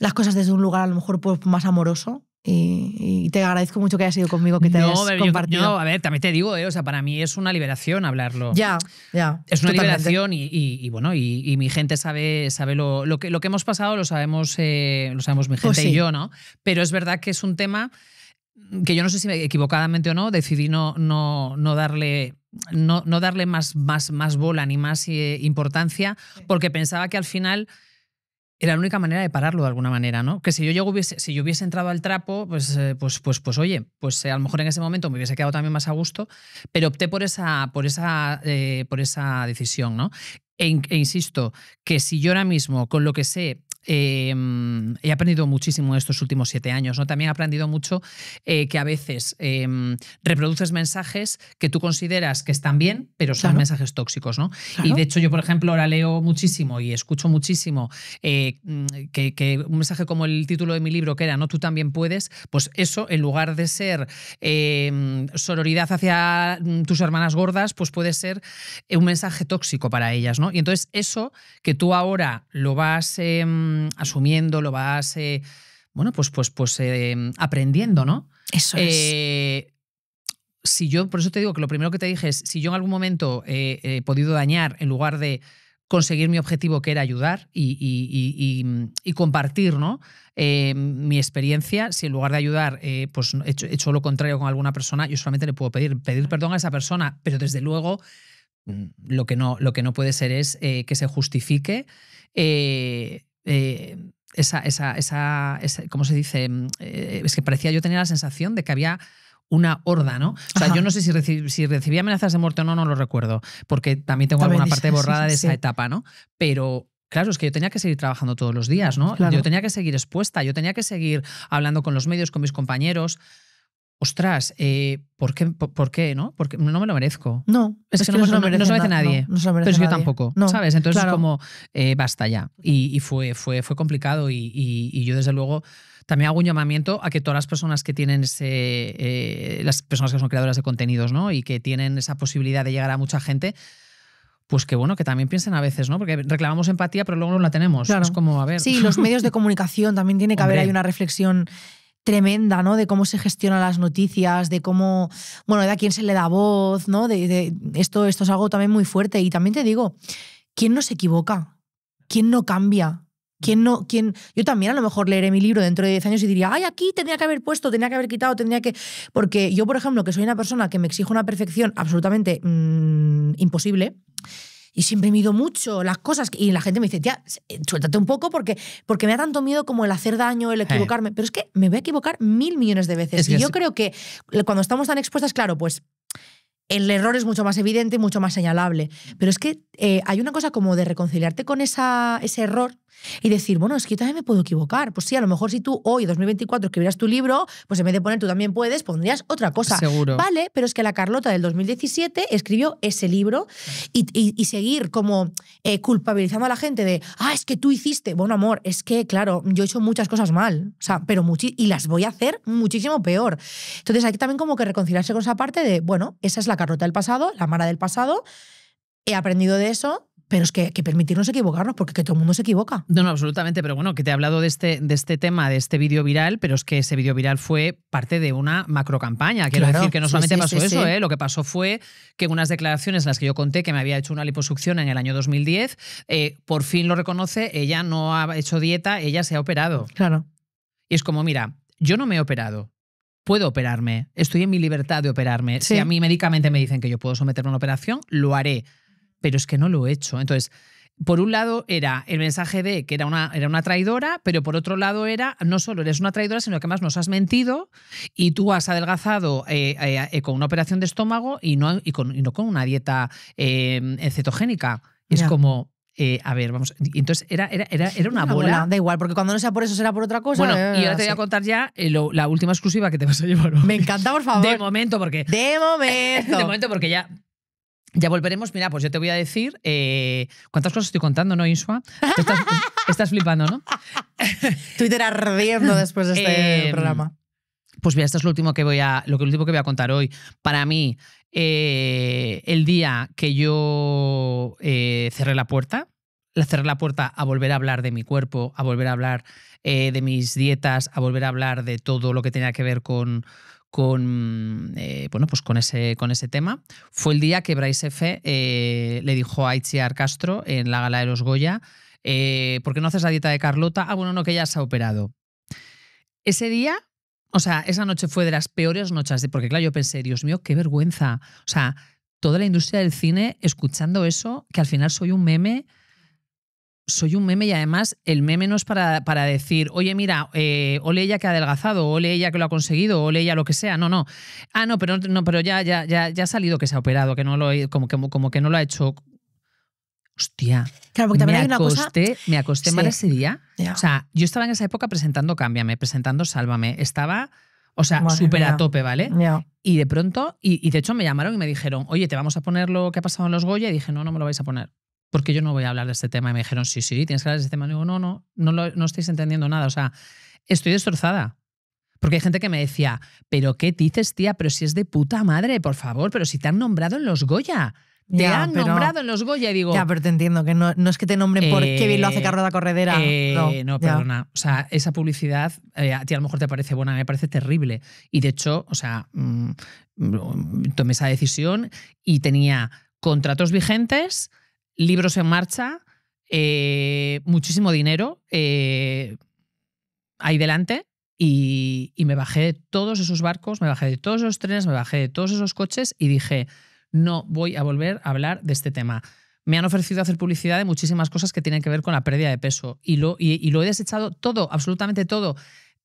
las cosas desde un lugar a lo mejor pues, más amoroso, y, te agradezco mucho que hayas ido conmigo, que te hayas compartido. No, a ver, también te digo, eh, o sea, para mí es una liberación hablarlo. Ya, ya. Es una liberación y, bueno, y, mi gente sabe, sabe lo, lo, que, lo que hemos pasado, lo sabemos, eh, lo sabemos mi pues gente y yo, ¿no? Pero es verdad que es un tema que yo no sé si equivocadamente o no, decidí no, no, no darle no, no darle más, más, más bola ni más eh, importancia, porque pensaba que al final era la única manera de pararlo de alguna manera, ¿no? Que si yo, llego hubiese, si yo hubiese entrado al trapo, pues, eh, pues, pues, pues oye, pues eh, a lo mejor en ese momento me hubiese quedado también más a gusto, pero opté por esa, por esa, eh, por esa decisión, ¿no? E, e, insisto, que si yo ahora mismo, con lo que sé, Em, he aprendido muchísimo estos últimos siete años. ¿no? También he aprendido mucho eh, que a veces em, reproduces mensajes que tú consideras que están bien, pero son mensajes tóxicos. ¿no? Y de hecho yo, por ejemplo, ahora leo muchísimo y escucho muchísimo eh, mm, que, que, un mensaje como el título de mi libro, que era ¿no? Tú también puedes, pues eso, en lugar de ser em, sororidad hacia mm, tus hermanas gordas, pues puede ser eh, un mensaje tóxico para ellas. ¿no? Y entonces eso que tú ahora lo vas... Mm, asumiendo, lo vas, eh, bueno, pues, pues, pues eh, aprendiendo, ¿no? Eso es. Eh, si yo, por eso te digo que lo primero que te dije es, si yo en algún momento he podido dañar en lugar de conseguir mi objetivo que era ayudar y, compartir ¿no? mi experiencia. Si en lugar de ayudar pues he hecho, lo contrario con alguna persona, yo solamente le puedo pedir, pedir perdón a esa persona, pero desde luego mm, lo que no, lo que no puede ser es que se justifique eh, esa, esa, esa, ¿cómo se dice? Mm, eh, es que parecía yo tenía la sensación de que había una horda, ¿no? O sea, yo no sé si, recibía recibí amenazas de muerte o no, no lo recuerdo, porque también tengo alguna parte borrada de esa etapa, ¿no? Pero Claro, es que yo tenía que seguir trabajando todos los días, ¿no? Yo tenía que seguir expuesta, yo tenía que seguir hablando con los medios, con mis compañeros ostras, eh, ¿por, qué, por, qué no? Porque no me lo merezco. No, es, que, no, se lo merece, nadie. No, lo pero yo tampoco, ¿sabes? Entonces es como, eh, basta ya. Y, fue, fue, fue complicado y, yo desde luego... También hago un llamamiento a que todas las personas que tienen ese, eh, las personas que son creadoras de contenidos, ¿no? Y que tienen esa posibilidad de llegar a mucha gente, pues que bueno, que también piensen a veces, ¿no? Porque reclamamos empatía, pero luego no la tenemos. como, a ver. Sí, los medios de comunicación también tiene que haber ahí una reflexión tremenda, ¿no? De cómo se gestionan las noticias, de cómo, bueno, de a quién se le da voz, ¿no? De, esto, esto es algo también muy fuerte. Y también te digo, ¿quién no se equivoca? ¿Quién no cambia? ¿Quién no, quién? Yo también a lo mejor leeré mi libro dentro de 10 años y diría, ay, aquí tendría que haber puesto, tenía que haber quitado, tendría que... Porque yo, por ejemplo, que soy una persona que me exijo una perfección absolutamente mm, imposible, y siempre mido mucho las cosas. Y la gente me dice, tía, suéltate un poco porque, porque me da tanto miedo como el hacer daño, el equivocarme. Pero es que me voy a equivocar mil millones de veces. y yo creo que cuando estamos tan expuestas, claro, pues el error es mucho más evidente, mucho más señalable. Pero es que eh, hay una cosa como de reconciliarte con esa, ese error y decir, bueno, es que yo también me puedo equivocar. Pues sí, a lo mejor si tú hoy, 2024, escribieras tu libro, pues en vez de poner tú también puedes, pondrías otra cosa. Seguro. Vale, pero es que la Carlota del 2017 escribió ese libro y, seguir como eh, culpabilizando a la gente de, ah, es que tú hiciste. Bueno, amor, es que, claro, yo he hecho muchas cosas mal, o sea, pero y las voy a hacer muchísimo peor. Entonces, hay que también como que reconciliarse con esa parte de, bueno, esa es la Carlota del pasado, la Mara del pasado, he aprendido de eso pero es que permitirnos equivocarnos, porque que todo el mundo se equivoca. No, no, absolutamente, pero bueno, que te he hablado de este, de este tema, de este vídeo viral, pero es que ese vídeo viral fue parte de una macrocampaña campaña. Quiero decir que no solamente pasó eso, ¿eh? lo que pasó fue que unas declaraciones, las que yo conté, que me había hecho una liposucción en el año 2010, eh, por fin lo reconoce, ella no ha hecho dieta, ella se ha operado. Claro. Y es como, mira, yo no me he operado, puedo operarme, estoy en mi libertad de operarme. Si a mí médicamente me dicen que yo puedo someterme a una operación, lo haré pero es que no lo he hecho. Entonces, por un lado era el mensaje de que era una, era una traidora, pero por otro lado era no solo eres una traidora, sino que además nos has mentido y tú has adelgazado eh, eh, con una operación de estómago y no, con, no con, una dieta eh, cetogénica. Es como, a ver, vamos. Entonces era, era, una, bola. Da igual, porque cuando no sea por eso será por otra cosa. Bueno, y ahora te voy a contar ya la última exclusiva que te vas a llevar Me encanta, por favor. De momento, porque. De momento. De momento, porque ya ya volveremos. Mira, pues yo te voy a decir. Eh, ¿Cuántas cosas estoy contando, no, Insua? estás, flipando, ¿no? Twitter ardiendo después de este em, programa. Pues mira, esto es lo último que voy a, lo último que voy a contar hoy. Para mí, eh, el día que yo eh, cerré la puerta, la cerré la puerta a volver a hablar de mi cuerpo, a volver a hablar de mis dietas, a volver a hablar de todo lo que tenía que ver con, con, eh, bueno, pues con, ese, con ese tema. Fue el día que Bryce F. Eh, le dijo a Itziar Castro en la gala de los Goya, eh, ¿por qué no haces la dieta de Carlota? Ah, bueno, no, que ya se ha operado. Ese día, o sea, esa noche fue de las peores noches, de, porque claro, yo pensé, Dios mío, qué vergüenza. O sea, toda la industria del cine escuchando eso, que al final soy un meme soy un meme y además el meme no es para, para decir, oye, mira, o eh, ole ella que ha adelgazado, ole ella que lo ha conseguido, ole ella lo que sea. No, no. Ah, no, pero, no, pero ya, ya, ya, ya ha salido que se ha operado, que no lo, como, que, como que no lo ha hecho. Hostia. Claro, porque también me hay una acosté, cosa... Me acosté mal ese día. O sea, yo estaba en esa época presentando Cámbiame, presentando Sálvame. Estaba. O sea, súper a tope, ¿vale? Y de pronto, y, y, de hecho me llamaron y me dijeron, oye, te vamos a poner lo que ha pasado en los Goya. Y dije, no, no me lo vais a poner porque yo no voy a hablar de este tema. Y me dijeron, sí, sí, tienes que hablar de este tema. Y digo, no, no, no, no estáis entendiendo nada. O sea, estoy destrozada. Porque hay gente que me decía, pero ¿qué dices, tía? Pero si es de puta madre, por favor, pero si te han nombrado en los Goya. Te han nombrado en los Goya digo. Ya, pero te entiendo, que no, no es que te nombren porque lo hace eh, de la Corredera. Eh, no, perdona. O sea, esa publicidad eh, a ti a lo mejor te parece buena, me parece terrible. Y de hecho, o sea, mm, mm, tomé esa decisión y tenía contratos vigentes, libros en marcha, eh, muchísimo dinero eh, ahí delante. Y, me bajé de todos esos barcos, me bajé de todos esos trenes, me bajé de todos esos coches y dije, no voy a volver a hablar de este tema me han ofrecido hacer publicidad de muchísimas cosas que tienen que ver con la pérdida de peso y lo, y, lo he desechado todo, absolutamente todo,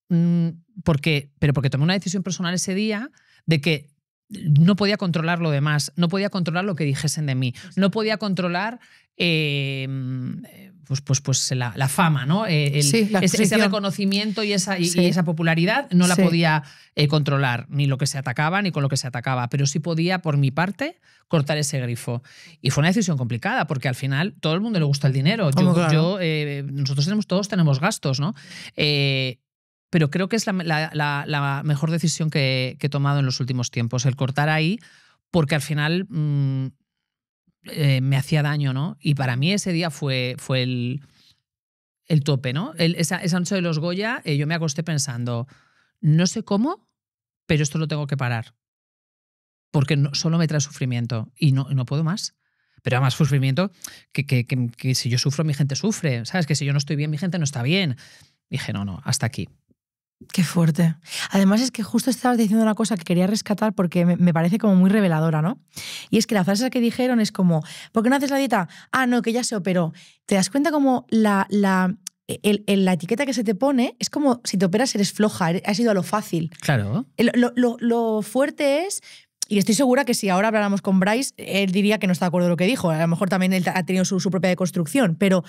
mm, porque, pero porque tomé una decisión personal ese día de que no podía controlar lo demás, no podía controlar lo que dijesen de mí, no podía controlar em, pues, pues, pues la, fama, ¿no? Eh, ese, reconocimiento y esa, popularidad no la podía eh, controlar, ni lo que se atacaba, ni con lo que se atacaba, pero sí podía, por mi parte, cortar ese grifo. Y fue una decisión complicada, porque al final todo el mundo le gusta el dinero. Yo, eh, nosotros tenemos, todos tenemos gastos, ¿no? pero creo que es la, mejor decisión que, he tomado en los últimos tiempos, el cortar ahí, porque al final mm, eh, me hacía daño, ¿no? Y para mí ese día fue, fue el, tope, ¿no? esa, noche de los Goya, eh, yo me acosté pensando, no sé cómo, pero esto lo tengo que parar, porque solo me trae sufrimiento y no, no puedo más. Pero además sufrimiento que, que, que si yo sufro, mi gente sufre, ¿sabes? Que si yo no estoy bien, mi gente no está bien. Dije, no, no, hasta aquí. Qué fuerte. Además es que justo estabas diciendo una cosa que quería rescatar porque me parece como muy reveladora, ¿no? Y es que la frase que dijeron es como, ¿por qué no haces la dieta? Ah, no, que ya se operó. ¿Te das cuenta como la, la, el, la etiqueta que se te pone es como si te operas eres floja, has ido a lo fácil. Claro. Eh, lo, fuerte es... Y estoy segura que si ahora habláramos con Bryce, él diría que no está de acuerdo con lo que dijo. A lo mejor también él ha tenido su, su propia deconstrucción, pero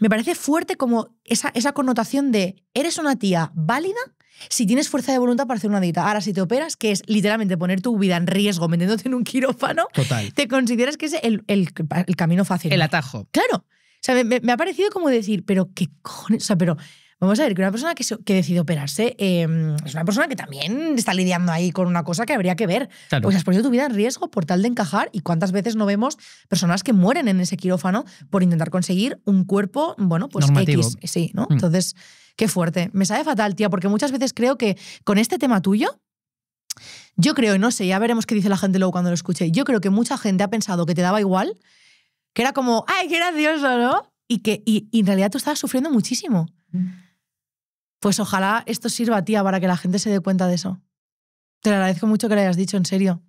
me parece fuerte como esa, esa connotación de eres una tía válida si tienes fuerza de voluntad para hacer una dieta. Ahora, si te operas, que es literalmente poner tu vida en riesgo metiéndote en un quirófano, te consideras que es el, camino fácil. El atajo. Claro. O sea, me, ha parecido como decir, pero qué cojones. O sea, pero Vamos a ver, que una persona que, que decide operarse em, es una persona que también está lidiando ahí con una cosa que habría que ver. Claro. Pues has ponido tu vida en riesgo por tal de encajar y cuántas veces no vemos personas que mueren en ese quirófano por intentar conseguir un cuerpo, bueno, pues X. Sí, ¿no? Mm. Entonces, qué fuerte. Me sabe fatal, tía, porque muchas veces creo que con este tema tuyo, yo creo, y no sé, ya veremos qué dice la gente luego cuando lo escuche, yo creo que mucha gente ha pensado que te daba igual, que era como, ¡ay, qué gracioso, ¿no? Y que y, en realidad tú estabas sufriendo muchísimo. Mm. Pues ojalá esto sirva, a tía, para que la gente se dé cuenta de eso. Te lo agradezco mucho que lo hayas dicho, en serio.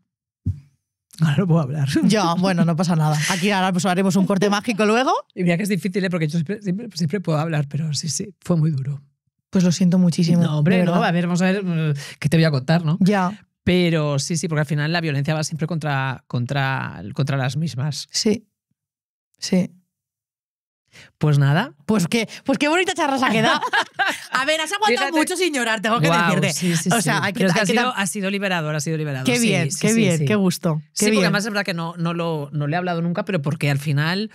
Ahora no puedo hablar. Yo bueno, no pasa nada. Aquí ahora pues haremos un corte mágico luego. Y mira que es difícil, ¿eh? porque yo siempre, siempre, puedo hablar, pero sí, sí, fue muy duro. Pues lo siento muchísimo. No, hombre, no, a ver, vamos a ver mm, qué te voy a contar, ¿no? Ya. Pero sí, sí, porque al final la violencia va siempre contra, contra, contra las mismas. Sí, sí. Pues nada, pues qué, pues qué bonita charla se ha quedado. A ver, has aguantado mucho sin llorar, tengo que decirte. o sea, ha, sido, liberador, ha sido liberador. Qué bien, qué bien, qué gusto. Sí, porque además es verdad que no, no, lo, no le he hablado nunca, pero porque al final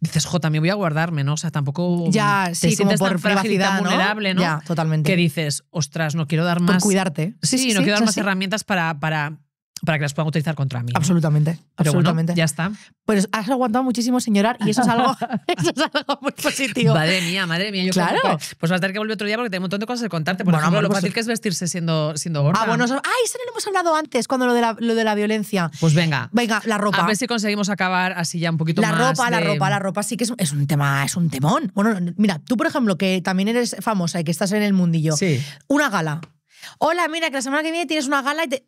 dices, jo, también voy a guardarme, ¿no? O sea, tampoco ya, te sientes por tan vulnerable, ¿no? Ya, totalmente. Que dices, ostras, no quiero dar Por más... cuidarte. Sí, no quiero dar más herramientas para, para para que las puedan utilizar contra mí. Absolutamente, absolutamente. ya está. Pues has aguantado muchísimo señorar y eso es algo, eso es algo muy positivo. Madre mía, madre mía. claro. pues, pues vas a tener que volver otro día porque tengo un montón de cosas que contarte. Por bueno, ejemplo, lo pues fácil que es vestirse siendo, siendo gorda. Ah, bueno, eso, ah, eso no lo hemos hablado antes, cuando lo de, la, lo de la violencia. Pues venga. Venga, la ropa. A ver si conseguimos acabar así ya un poquito la más. La ropa, la ropa, la ropa sí que es, es, un tema, es un temón. Bueno, mira, tú, por ejemplo, que también eres famosa y que estás en el mundillo. Sí. Una gala. Hola, mira, que la semana que viene tienes una gala y te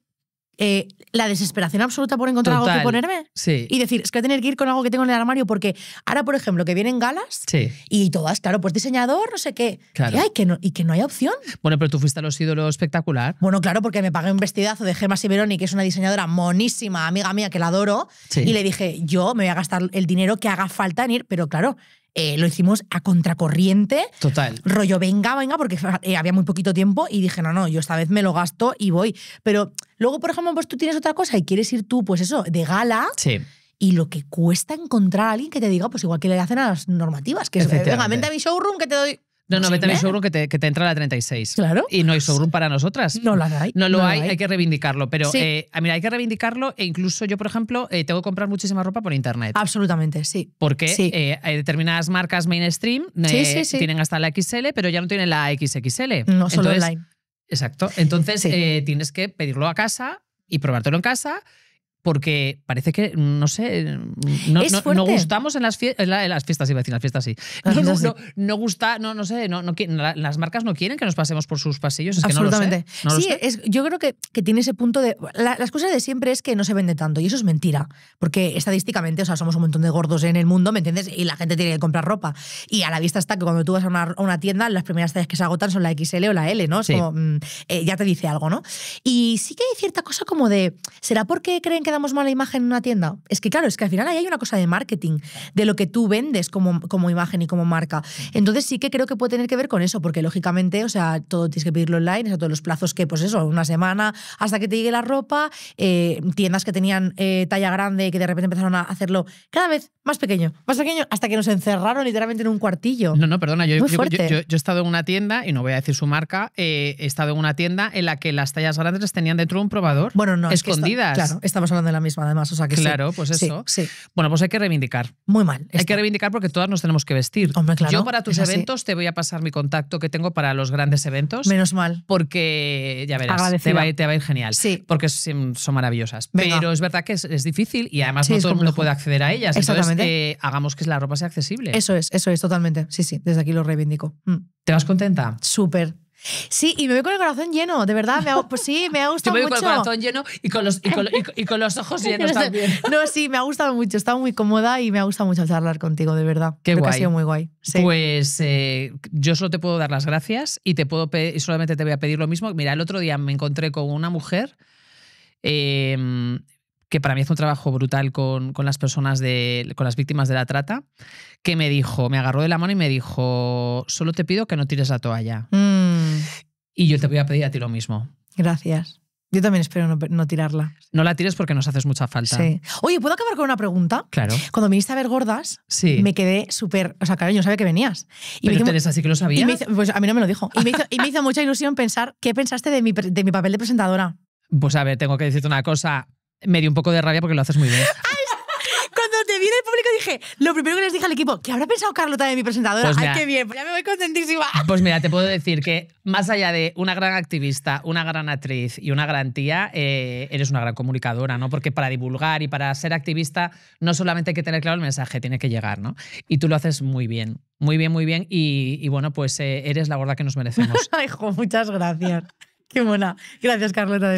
eh, la desesperación absoluta por encontrar algo que ponerme. Sí. Y decir, es que voy a tener que ir con algo que tengo en el armario, porque ahora, por ejemplo, que vienen galas y todas, claro, pues diseñador, no sé qué. Claro. hay y, que no, y que no hay opción. Bueno, pero tú fuiste a los ídolos espectacular. Bueno, claro, porque me pagué un vestidazo de Gemma Siberoni, que es una diseñadora monísima, amiga mía, que la adoro. Y le dije, yo me voy a gastar el dinero que haga falta en ir, pero claro, eh, lo hicimos a contracorriente. Total. Rollo, venga, venga, porque eh, había muy poquito tiempo y dije, no, no, yo esta vez me lo gasto y voy. Pero luego, por ejemplo, pues tú tienes otra cosa y quieres ir tú, pues eso, de gala. Sí y lo que cuesta encontrar a alguien que te diga, pues igual que le hacen a las normativas, que es, venga, vente a mi showroom que te doy no, no, vete showroom que te, que te entra la 36. Claro. Y no hay showroom para nosotras. No la hay. No lo hay, hay, que reivindicarlo. Pero, mira, eh, hay que reivindicarlo e incluso yo, por ejemplo, eh, tengo que comprar muchísima ropa por internet. Absolutamente, sí. Porque eh, hay determinadas marcas mainstream tienen hasta la XL, pero ya no tienen la XXL. No solo online. Exacto. Entonces tienes que pedirlo a casa y probártelo en casa porque parece que, no sé, no, no, gustamos en las, fiestas, las fiestas, iba a decir, las fiestas sí. No, no, no, no gusta, no, no sé, las marcas no quieren que nos pasemos por sus pasillos, es Absolutamente. que no lo sé. sí, yo creo que, que, tiene ese punto de... La, las cosas de siempre es que no se vende tanto y eso es mentira, porque estadísticamente, o sea, somos un montón de gordos en el mundo, ¿me entiendes? Y la gente tiene que comprar ropa. Y a la vista está que cuando tú vas a una, tienda, las primeras tallas que se agotan son la XL o la L, ¿no? Mm, eh, ya te dice algo, ¿no? Y sí que hay cierta cosa como de, ¿será porque creen que damos mala imagen en una tienda? Es que claro, es que al final ahí hay una cosa de marketing, de lo que tú vendes como, como imagen y como marca. Entonces sí que creo que puede tener que ver con eso, porque lógicamente, o sea, todo tienes que pedirlo online, o sea, todos los plazos que, pues eso, una semana hasta que te llegue la ropa, eh, tiendas que tenían eh, talla grande que de repente empezaron a hacerlo cada vez más pequeño, más pequeño, hasta que nos encerraron literalmente en un cuartillo. No, no, perdona, yo, he estado en una tienda, y no voy a decir su marca, eh, he estado en una tienda en la que las tallas grandes las tenían dentro un probador. Bueno, no, escondidas. claro, estamos de la misma, además. O sea, que claro, pues eso. Bueno, pues hay que reivindicar. Muy mal. Hay que reivindicar porque todas nos tenemos que vestir. Yo para tus eventos te voy a pasar mi contacto que tengo para los grandes eventos. Menos mal. Porque ya verás, te va, a ir, genial. Sí. Porque son maravillosas. Pero es verdad que es, difícil y además no todo el mundo puede acceder a ellas. Exactamente. Eh, hagamos que la ropa sea accesible. Eso es, eso es, totalmente. Sí, sí, desde aquí lo reivindico. Mm. ¿Te vas contenta? Súper. Sí, y me veo con el corazón lleno, de verdad. pues sí, me ha gustado mucho. me con el corazón lleno y con los, ojos llenos también. No, sí, me ha gustado mucho. Estaba muy cómoda y me ha gustado mucho charlar contigo, de verdad. ha sido muy guay. Pues eh, yo solo te puedo dar las gracias y te puedo solamente te voy a pedir lo mismo. Mira, el otro día me encontré con una mujer. Em, que para mí hace un trabajo brutal con, las personas, de, con las víctimas de la trata, que me dijo, me agarró de la mano y me dijo, solo te pido que no tires la toalla. Mm. Y yo te voy a pedir a ti lo mismo. Gracias. Yo también espero no, tirarla. No la tires porque nos haces mucha falta. Sí. Oye, ¿puedo acabar con una pregunta? Claro. Cuando viniste a ver gordas, sí. me quedé súper. O sea, claro, yo no sabía que venías. Y me que lo sabía. Pues a mí no me lo dijo. Y me, hizo, mucha ilusión pensar qué pensaste de mi, de mi papel de presentadora. Pues a ver, tengo que decirte una cosa. Me dio un poco de rabia porque lo haces muy bien. vi el público dije, lo primero que les dije al equipo, que habrá pensado Carlota de mi presentadora? Pues Ay, qué bien, pues ya me voy contentísima. Ah, pues mira, te puedo decir que más allá de una gran activista, una gran actriz y una gran tía, eh, eres una gran comunicadora, ¿no? Porque para divulgar y para ser activista no solamente hay que tener claro el mensaje, tiene que llegar, ¿no? Y tú lo haces muy bien. Muy bien, muy bien. Y, bueno, pues eh, eres la gorda que nos merecemos. muchas gracias. Qué buena. Gracias, Carlota.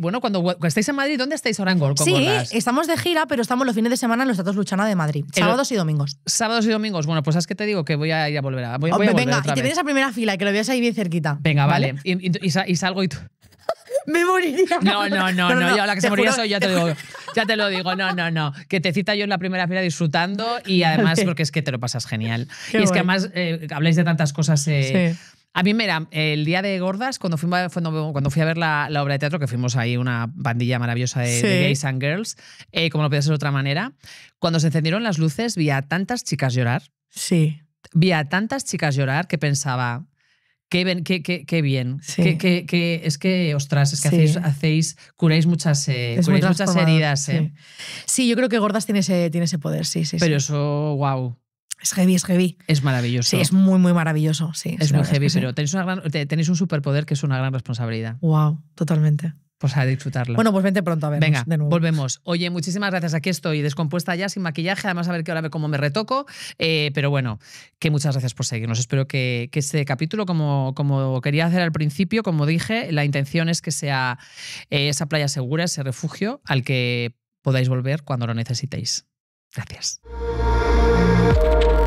bueno, cuando, estáis en Madrid, ¿dónde estáis ahora en Gol? Sí, estamos de gira, pero estamos los fines de semana en los datos Luchana de Madrid. Sábados y domingos. Sábados y domingos. Bueno, pues es que te digo que voy a ir a volver a. venga, y te vienes a primera fila y que lo veas ahí bien cerquita. Venga, vale. Y, salgo y tú. Me moriría. No, no, no, no. Yo, la que se moría soy, ya te, ya te lo digo. No, no, no. Que te cita yo en la primera fila disfrutando y además porque es que te lo pasas genial. y es que además eh, habláis de tantas cosas. Eh, sí a mí, mira, el día de Gordas, cuando fui, cuando fui a ver la, obra de teatro, que fuimos ahí una bandilla maravillosa de, gays and girls, eh, como lo podía ser de otra manera, cuando se encendieron las luces vi a tantas chicas llorar. Sí. Vi a tantas chicas llorar que pensaba, Qué, qué, qué, bien. es que, ostras, es que hacéis, curáis muchas, eh, curáis muchas heridas. Eh". Sí. yo creo que Gordas tiene ese, tiene ese poder, sí, sí. Pero eso, wow. Es heavy, es heavy. Es maravilloso. Sí, es muy, muy maravilloso. Sí, es muy heavy, pero tenéis, un superpoder que es una gran responsabilidad. Wow, totalmente. Pues a disfrutarlo. Bueno, pues vente pronto a ver. Venga, de nuevo. volvemos. Oye, muchísimas gracias. Aquí estoy descompuesta ya, sin maquillaje. Además, a ver qué hora cómo me retoco. Eh, pero bueno, que muchas gracias por seguirnos. Espero que, este capítulo, como, como, quería hacer al principio, como dije, la intención es que sea eh, esa playa segura, ese refugio al que podáis volver cuando lo necesitéis. Gracias. Thank you.